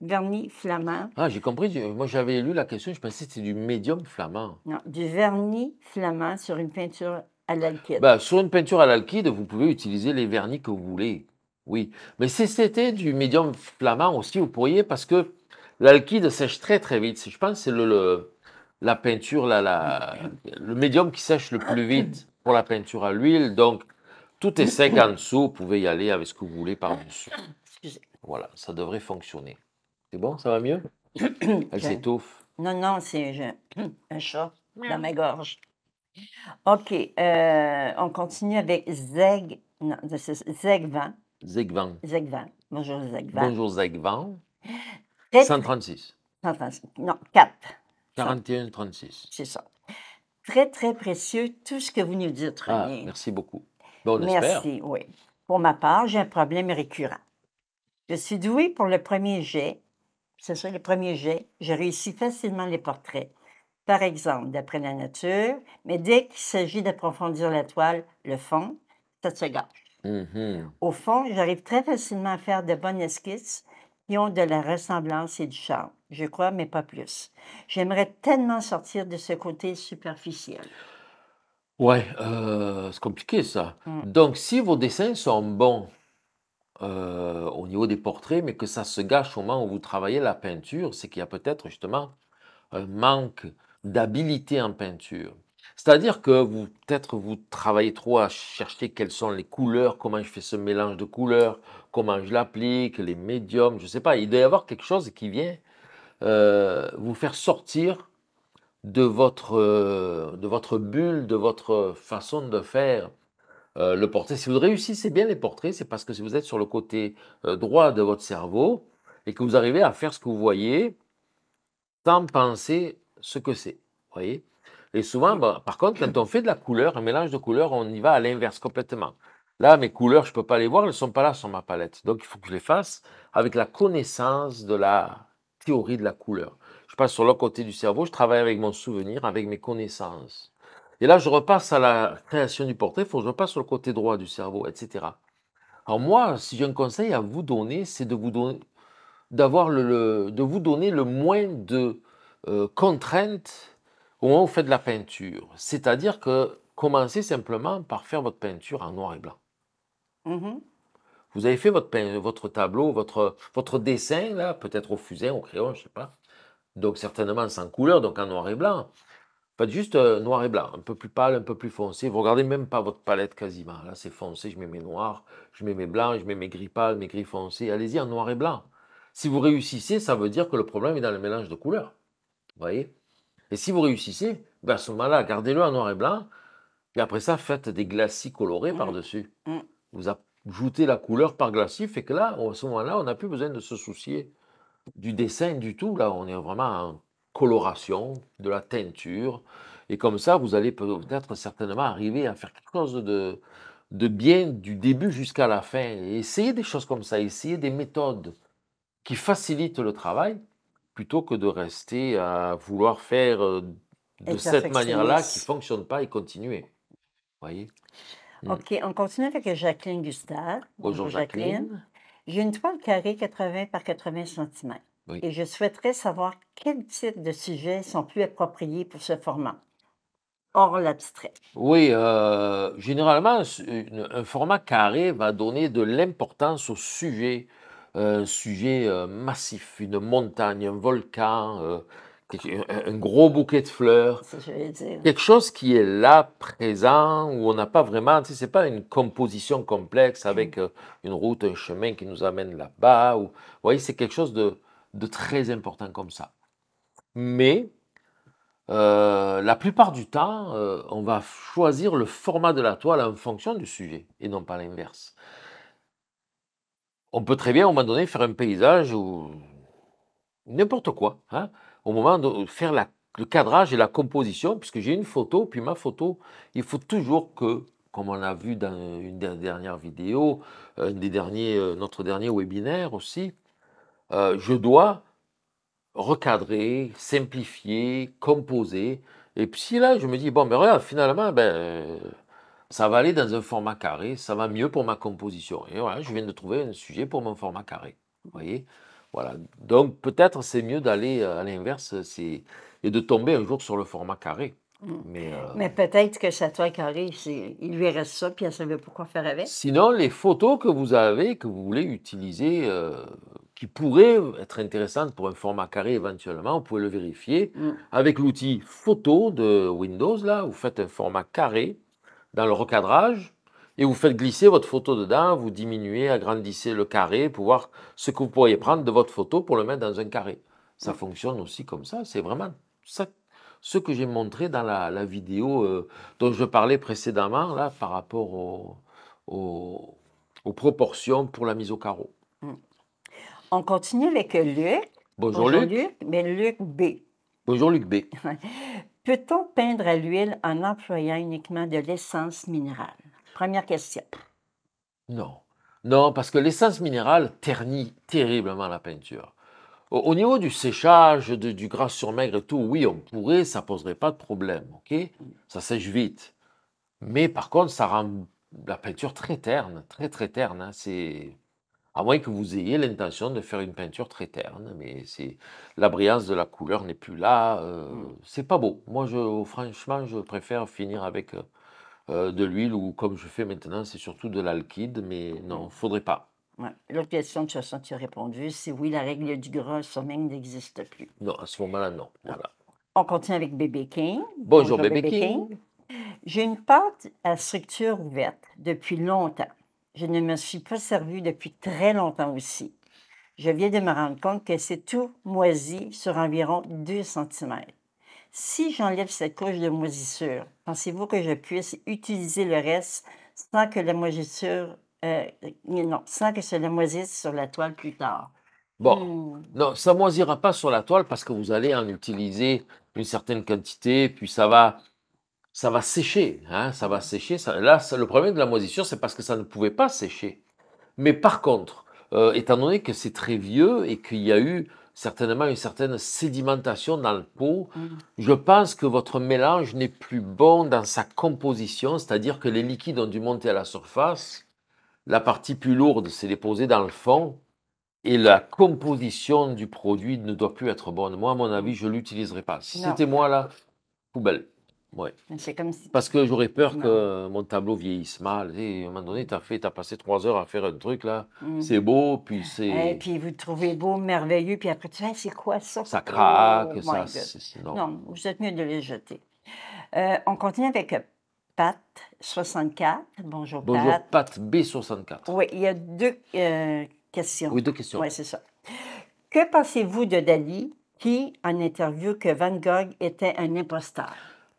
Vernis flamand. Ah, j'ai compris. Moi, j'avais lu la question, je pensais que c'était du médium flamand. Non, du vernis flamand sur une peinture à l'alkyde. Ben, sur une peinture à l'alkyde, vous pouvez utiliser les vernis que vous voulez. Oui. Mais si c'était du médium flamand aussi, vous pourriez, parce que l'alkyde sèche très, très vite. Je pense c'est le la peinture, la, la, le médium qui sèche le plus vite pour la peinture à l'huile. Donc, tout est sec en dessous. Vous pouvez y aller avec ce que vous voulez par-dessus. Voilà, ça devrait fonctionner. C'est bon Ça va mieux [COUGHS] Elle s'étouffe. Non, non, c'est [COUGHS] un chat dans ma gorge. OK, euh, on continue avec Zeg, non, Zegvan. Zegvan. Zegvan. Bonjour Zegvan. Bonjour Zegvan. 136. 136. Non, 4. 41-36. C'est ça. Très, très précieux tout ce que vous nous dites, ah, René. merci beaucoup. Bon, merci, oui. Pour ma part, j'ai un problème récurrent. Je suis douée pour le premier jet. C'est ça, le premier jet. Je réussis facilement les portraits. Par exemple, d'après la nature, mais dès qu'il s'agit d'approfondir la toile, le fond, ça se gâche. Mm-hmm. Au fond, j'arrive très facilement à faire de bonnes esquisses qui ont de la ressemblance et du charme je crois, mais pas plus. J'aimerais tellement sortir de ce côté superficiel. Ouais, euh, c'est compliqué ça. Mm. Donc, si vos dessins sont bons euh, au niveau des portraits, mais que ça se gâche au moment où vous travaillez la peinture, c'est qu'il y a peut-être justement un manque d'habilité en peinture. C'est-à-dire que vous peut-être vous travaillez trop à chercher quelles sont les couleurs, comment je fais ce mélange de couleurs, comment je l'applique, les médiums, je ne sais pas. Il doit y avoir quelque chose qui vient euh, vous faire sortir de votre, euh, de votre bulle, de votre façon de faire euh, le portrait. Si vous réussissez bien les portraits, c'est parce que si vous êtes sur le côté droit de votre cerveau et que vous arrivez à faire ce que vous voyez sans penser ce que c'est. voyez Et souvent, bah, par contre, quand on fait de la couleur, un mélange de couleurs, on y va à l'inverse complètement. Là, mes couleurs, je ne peux pas les voir, elles ne sont pas là sur ma palette. Donc, il faut que je les fasse avec la connaissance de la, théorie de la couleur. Je passe sur l'autre côté du cerveau, je travaille avec mon souvenir, avec mes connaissances. Et là, je repasse à la création du portrait, il faut que je repasse sur le côté droit du cerveau, etc. Alors moi, si j'ai un conseil à vous donner, c'est de vous donner, d'avoir le, de vous donner le moins de euh, contraintes au moment où vous faites de la peinture. C'est-à-dire que commencez simplement par faire votre peinture en noir et blanc. Mmh vous avez fait votre, tableau, votre, dessin, là, peut-être au fusain, au crayon, je ne sais pas. Donc certainement sans couleur, donc en noir et blanc. Faites juste euh, noir et blanc, un peu plus pâle, un peu plus foncé. Vous regardez même pas votre palette quasiment. Là, c'est foncé, je mets mes noirs, je mets mes blancs, je mets mes gris pâles, mes gris foncés. Allez-y en noir et blanc. Si vous réussissez, ça veut dire que le problème est dans le mélange de couleurs. Vous voyez Et si vous réussissez, ben à ce moment-là, gardez-le en noir et blanc. Et après ça, faites des glacis colorés mmh. par-dessus. Mmh. Vous, jouter la couleur par glacis fait que là, à ce moment-là, on n'a plus besoin de se soucier du dessin du tout. Là, on est vraiment en coloration, de la teinture. Et comme ça, vous allez peut-être certainement arriver à faire quelque chose de, de bien du début jusqu'à la fin. Et essayez des choses comme ça, essayez des méthodes qui facilitent le travail plutôt que de rester à vouloir faire euh, de cette manière-là qui ne fonctionne pas et continuer. Voyez Mm. OK, on continue avec Jacqueline Gustave. Bonjour, Jacqueline. J'ai une toile carrée 80 par 80 cm. Et je souhaiterais savoir quels types de sujets sont plus appropriés pour ce format, hors l'abstrait. Oui, euh, généralement, un format carré va donner de l'importance au sujet, un euh, sujet euh, massif, une montagne, un volcan un gros bouquet de fleurs, quelque chose qui est là, présent, où on n'a pas vraiment, Ce n'est c'est pas une composition complexe avec mm. euh, une route, un chemin qui nous amène là-bas, ou, vous voyez, c'est quelque chose de, très important comme ça. Mais euh, la plupart du temps, euh, on va choisir le format de la toile en fonction du sujet, et non pas l'inverse. On peut très bien, à un moment donné, faire un paysage ou n'importe quoi, hein au moment de faire le cadrage et la composition, puisque j'ai une photo, puis ma photo, il faut toujours que, comme on l'a vu dans une dernière vidéo, euh, des derniers, euh, notre dernier webinaire aussi, euh, je dois recadrer, simplifier, composer. Et puis si là, je me dis, bon, mais ben regarde, finalement, ben, ça va aller dans un format carré, ça va mieux pour ma composition. Et voilà, je viens de trouver un sujet pour mon format carré. Vous voyez voilà. Donc peut-être c'est mieux d'aller euh, à l'inverse et de tomber un jour sur le format carré. Mm. Euh, Mais, peut-être que sa toile carré, il lui reste ça, puis elle ne savait pas faire avec. Sinon, les photos que vous avez, que vous voulez utiliser, euh, qui pourraient être intéressantes pour un format carré éventuellement, vous pouvez le vérifier. Mm. Avec l'outil photo de Windows, là, vous faites un format carré dans le recadrage et vous faites glisser votre photo dedans, vous diminuez, agrandissez le carré pour voir ce que vous pourriez prendre de votre photo pour le mettre dans un carré. Ça fonctionne aussi comme ça, c'est vraiment ça, ce que j'ai montré dans la, vidéo euh, dont je parlais précédemment, là, par rapport aux proportions pour la mise au carreau. Mm. On continue avec Luc. Bonjour, Luc. Luc. Mais ben, Luc B. Bonjour Luc B. Peut-on peindre à l'huile en employant uniquement de l'essence minérale? Première question. Non. Non, parce que l'essence minérale ternit terriblement la peinture. Au, niveau du séchage, du gras sur maigre et tout, oui, on pourrait, ça poserait pas de problème, ok Ça sèche vite. Mais par contre, ça rend la peinture très terne, très très terne. Hein. c'est à moins que vous ayez l'intention de faire une peinture très terne, mais c'est la brillance de la couleur n'est plus là. Ce euh, mm. c'est pas beau. Moi, je, franchement, je préfère finir avec euh, euh, de l'huile ou comme je fais maintenant, c'est surtout de l'alkyde, mais non, faudrait pas. L'autre question de façon tu as répondu, c'est oui, la règle du gras sommeil n'existe plus. Non, à ce moment-là, non. On continue avec Bébé King. Bonjour, Bébé, King. J'ai une pâte à structure ouverte depuis longtemps. Je ne me suis pas servie depuis très longtemps aussi. Je viens de me rendre compte que c'est tout moisi sur environ 2 cm. Si j'enlève cette couche de moisissure, pensez-vous que je puisse utiliser le reste sans que la moisissure, euh, non, sans que cela moisisse sur la toile plus tard? Bon, hmm. non, ça moisira pas sur la toile parce que vous allez en utiliser une certaine quantité, puis ça va, ça va sécher, hein, ça va sécher. là, le problème de la moisissure, c'est parce que ça ne pouvait pas sécher. Mais par contre, euh, étant donné que c'est très vieux et qu'il y a eu certainement une certaine sédimentation dans le pot. Mm. Je pense que votre mélange n'est plus bon dans sa composition, c'est-à-dire que les liquides ont dû monter à la surface. La partie plus lourde s'est déposée dans le fond et la composition du produit ne doit plus être bonne. Moi, à mon avis, je ne l'utiliserai pas. Si c'était moi, là, poubelle. Ouais. C'est comme Parce que j'aurais peur que mon tableau vieillisse mal. Et à un moment donné, tu as, fait, as passé trois heures à faire un truc, là. Mm. C'est beau, puis c'est... Et eh, puis vous trouvez beau, merveilleux, puis après tu dis, ah, c'est quoi ça? Ça craque, oh ça... Non. vous êtes mieux de les jeter. Euh, on continue avec euh, Pat 64. Bonjour, Bonjour Pat. B64. Oui, il y a deux euh, questions. Oui, deux questions. Oui, c'est ça. Que pensez-vous de Dali qui, en interview, que Van Gogh était un imposteur?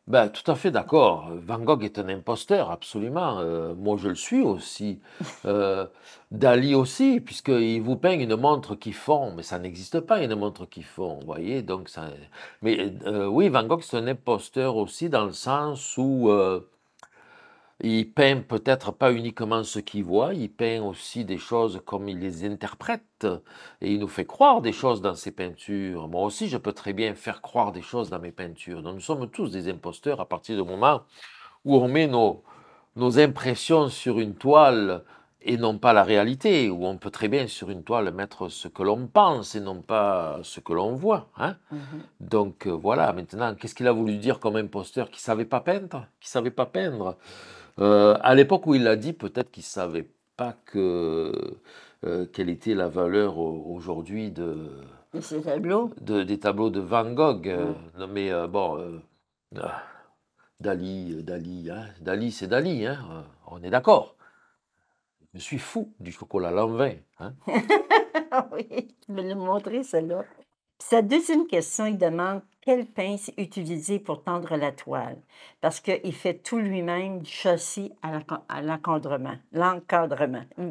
Ben, tout à fait d'accord. Van Gogh est un imposteur, absolument. Euh, moi, je le suis aussi. Euh, Dali aussi, puisqu'il vous peint une montre qui fond, mais ça n'existe pas, une montre qui fond, vous voyez. Donc ça... Mais euh, oui, Van Gogh, c'est un imposteur aussi, dans le sens où euh, il peint peut-être pas uniquement ce qu'il voit, il peint aussi des choses comme il les interprète. Et il nous fait croire des choses dans ses peintures. Moi aussi, je peux très bien faire croire des choses dans mes peintures. nous sommes tous des imposteurs à partir du moment où on met nos, impressions sur une toile et non pas la réalité, où on peut très bien sur une toile mettre ce que l'on pense et non pas ce que l'on voit. Hein. Mm-hmm. Donc euh, voilà, maintenant, qu'est-ce qu'il a voulu dire comme imposteur qui savait pas peindre Qui savait pas peindre euh, à l'époque où il l'a dit, peut-être qu'il ne savait pas que, euh, quelle était la valeur euh, aujourd'hui de, des tableaux de Van Gogh. Mmh. mais bon, ah, Dali, Dali, hein, Dali, c'est Dali, hein, on est d'accord. Je suis fou du chocolat l'envin. Hein. [LAUGHS] oui, je vais le montrer, celle-là. Sa deuxième question, il demande quelle pince utiliser pour tendre la toile, parce qu'il fait tout lui-même du châssis à l'encadrement. l'encadrement. Mmh.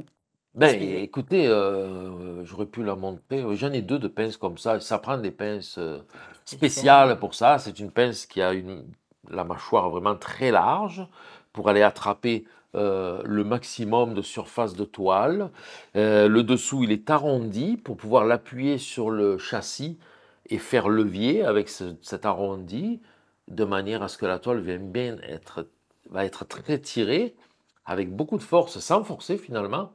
Ben, écoutez, euh, euh, j'aurais pu la montrer. J'en ai deux de pinces comme ça. Ça prend des pinces euh, spéciales pour ça. C'est une pince qui a une, la mâchoire vraiment très large pour aller attraper le maximum de surface de toile. le dessous, il est arrondi pour pouvoir l'appuyer sur le châssis et faire levier avec cet arrondi de manière à ce que la toile vienne bien être, va être très tirée avec beaucoup de force, sans forcer finalement,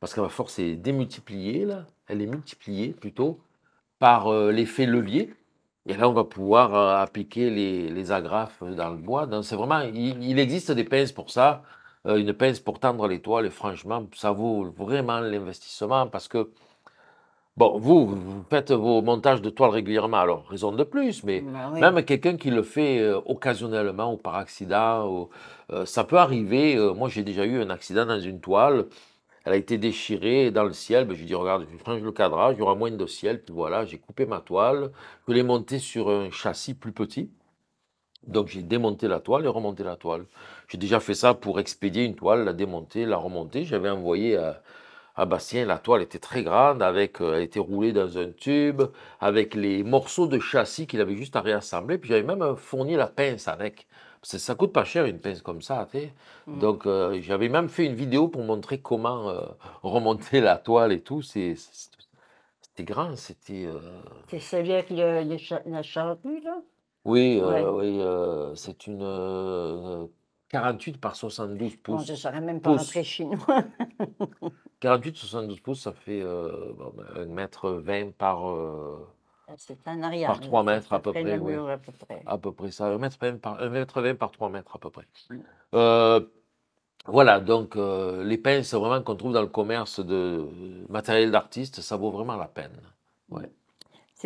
parce que la force est démultipliée, là, elle est multipliée plutôt par euh, l'effet levier. Et là, on va pouvoir euh, appliquer les, agrafes dans le bois. Donc, c'est vraiment, il, existe des pinces pour ça, euh, une pince pour tendre les toiles. Et franchement, ça vaut vraiment l'investissement parce que Bon, vous, vous faites vos montages de toile régulièrement, alors raison de plus, mais ben même quelqu'un qui le fait euh, occasionnellement ou par accident, euh, ça peut arriver. Euh, moi, j'ai déjà eu un accident dans une toile, elle a été déchirée dans le ciel. Ben, je dis, regarde, je change le cadrage, il y aura moins de ciel, puis voilà, j'ai coupé ma toile, je l'ai montée sur un châssis plus petit. Donc j'ai démonté la toile et remonté la toile. J'ai déjà fait ça pour expédier une toile, la démonter, la remonter. J'avais envoyé à ah bah tiens, la toile était très grande, avec, euh, elle était roulée dans un tube, avec les morceaux de châssis qu'il avait juste à réassembler. Puis j'avais même euh, fourni la pince avec. Ça, ça coûte pas cher une pince comme ça, tu mmh. Donc euh, j'avais même fait une vidéo pour montrer comment [LAUGHS] remonter la toile et tout. C'était grand, c'était. C'est celui avec la charrue, là? Oui, oui c'est une 48 par 72 pouces. je ne saurais même pas rentrer chez chinois. 48, 72 pouces, ça fait euh, 1 m 20 par. Euh, un arrière, par 3 mètres à peu, près, à peu près. ça. 1 par, par 3 mètres à peu près. Euh, voilà, donc euh, les pinces vraiment qu'on trouve dans le commerce de matériel d'artiste, ça vaut vraiment la peine. Ouais.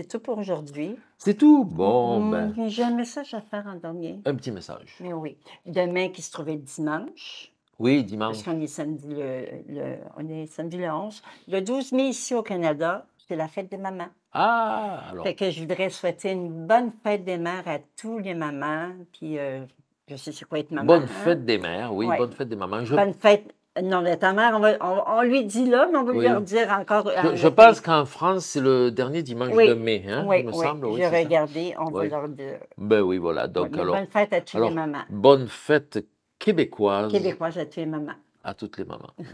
C'est tout pour aujourd'hui. C'est tout? Bon, mm, mm, ben... J'ai un message à faire en dernier. Un petit message. Mais oui. Demain, qui se trouvait dimanche. Oui, dimanche. Parce qu'on est samedi le, on est samedi le 11. Le 12 mai, ici au Canada, c'est la fête des mamans. Ah, alors. Fait que je voudrais souhaiter une bonne fête des mères à tous les mamans. Puis, euh, je sais c'est quoi être maman. Bonne hein? fête des mères, oui, bonne fête des mamans. Bonne fête non, mais ta mère, on, on, lui dit là, mais on va oui. lui dire encore. je, pense qu'en France, c'est le dernier dimanche de mai, hein, il me semble. Oui, j'ai regardé, on va leur dire. Ben oui, voilà. Donc, alors, bonne fête à toutes les mamans. Bonne fête québécoise. Québécoise à toutes les mamans. À toutes les mamans. [LAUGHS]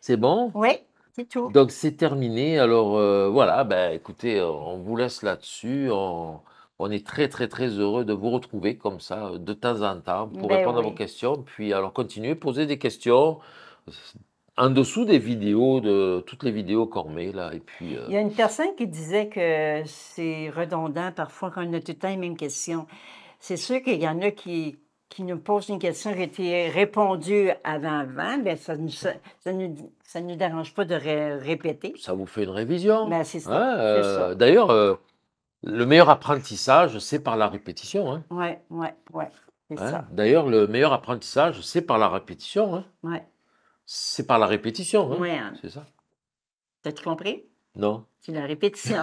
c'est bon? Oui. c'est Tout. Donc c'est terminé. Alors euh, voilà, ben écoutez, on vous laisse là-dessus. On... On est très, très, très heureux de vous retrouver comme ça, euh, de temps en temps, pour ben répondre à vos questions. Puis, alors, continuez, posez des questions euh, en dessous des vidéos, de toutes les vidéos qu'on met là. Et puis, euh Il y a une personne qui disait que c'est redondant parfois quand on a tout le temps les mêmes questions. C'est sûr qu'il y en a qui, qui nous posent une question qui a été répondue avant avant, mais ça nous, ça, nous, dérange pas de répéter. Ça vous fait une révision. Ben, c'est ça. Ah, d'ailleurs, le meilleur apprentissage, c'est par la répétition. Hein. Ouais, ouais, ouais. Hein? D'ailleurs, le meilleur apprentissage, c'est par la répétition. Hein. Oui. C'est par la répétition. Hein. hein? C'est ça. T'as-tu compris? Non. C'est la répétition. [LAUGHS]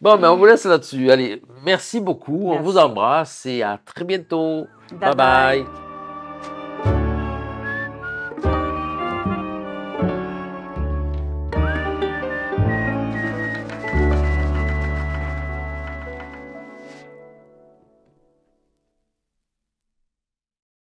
bon, mais ben, on vous laisse là-dessus. Allez, merci beaucoup. On vous embrasse et à très bientôt. bye. bye.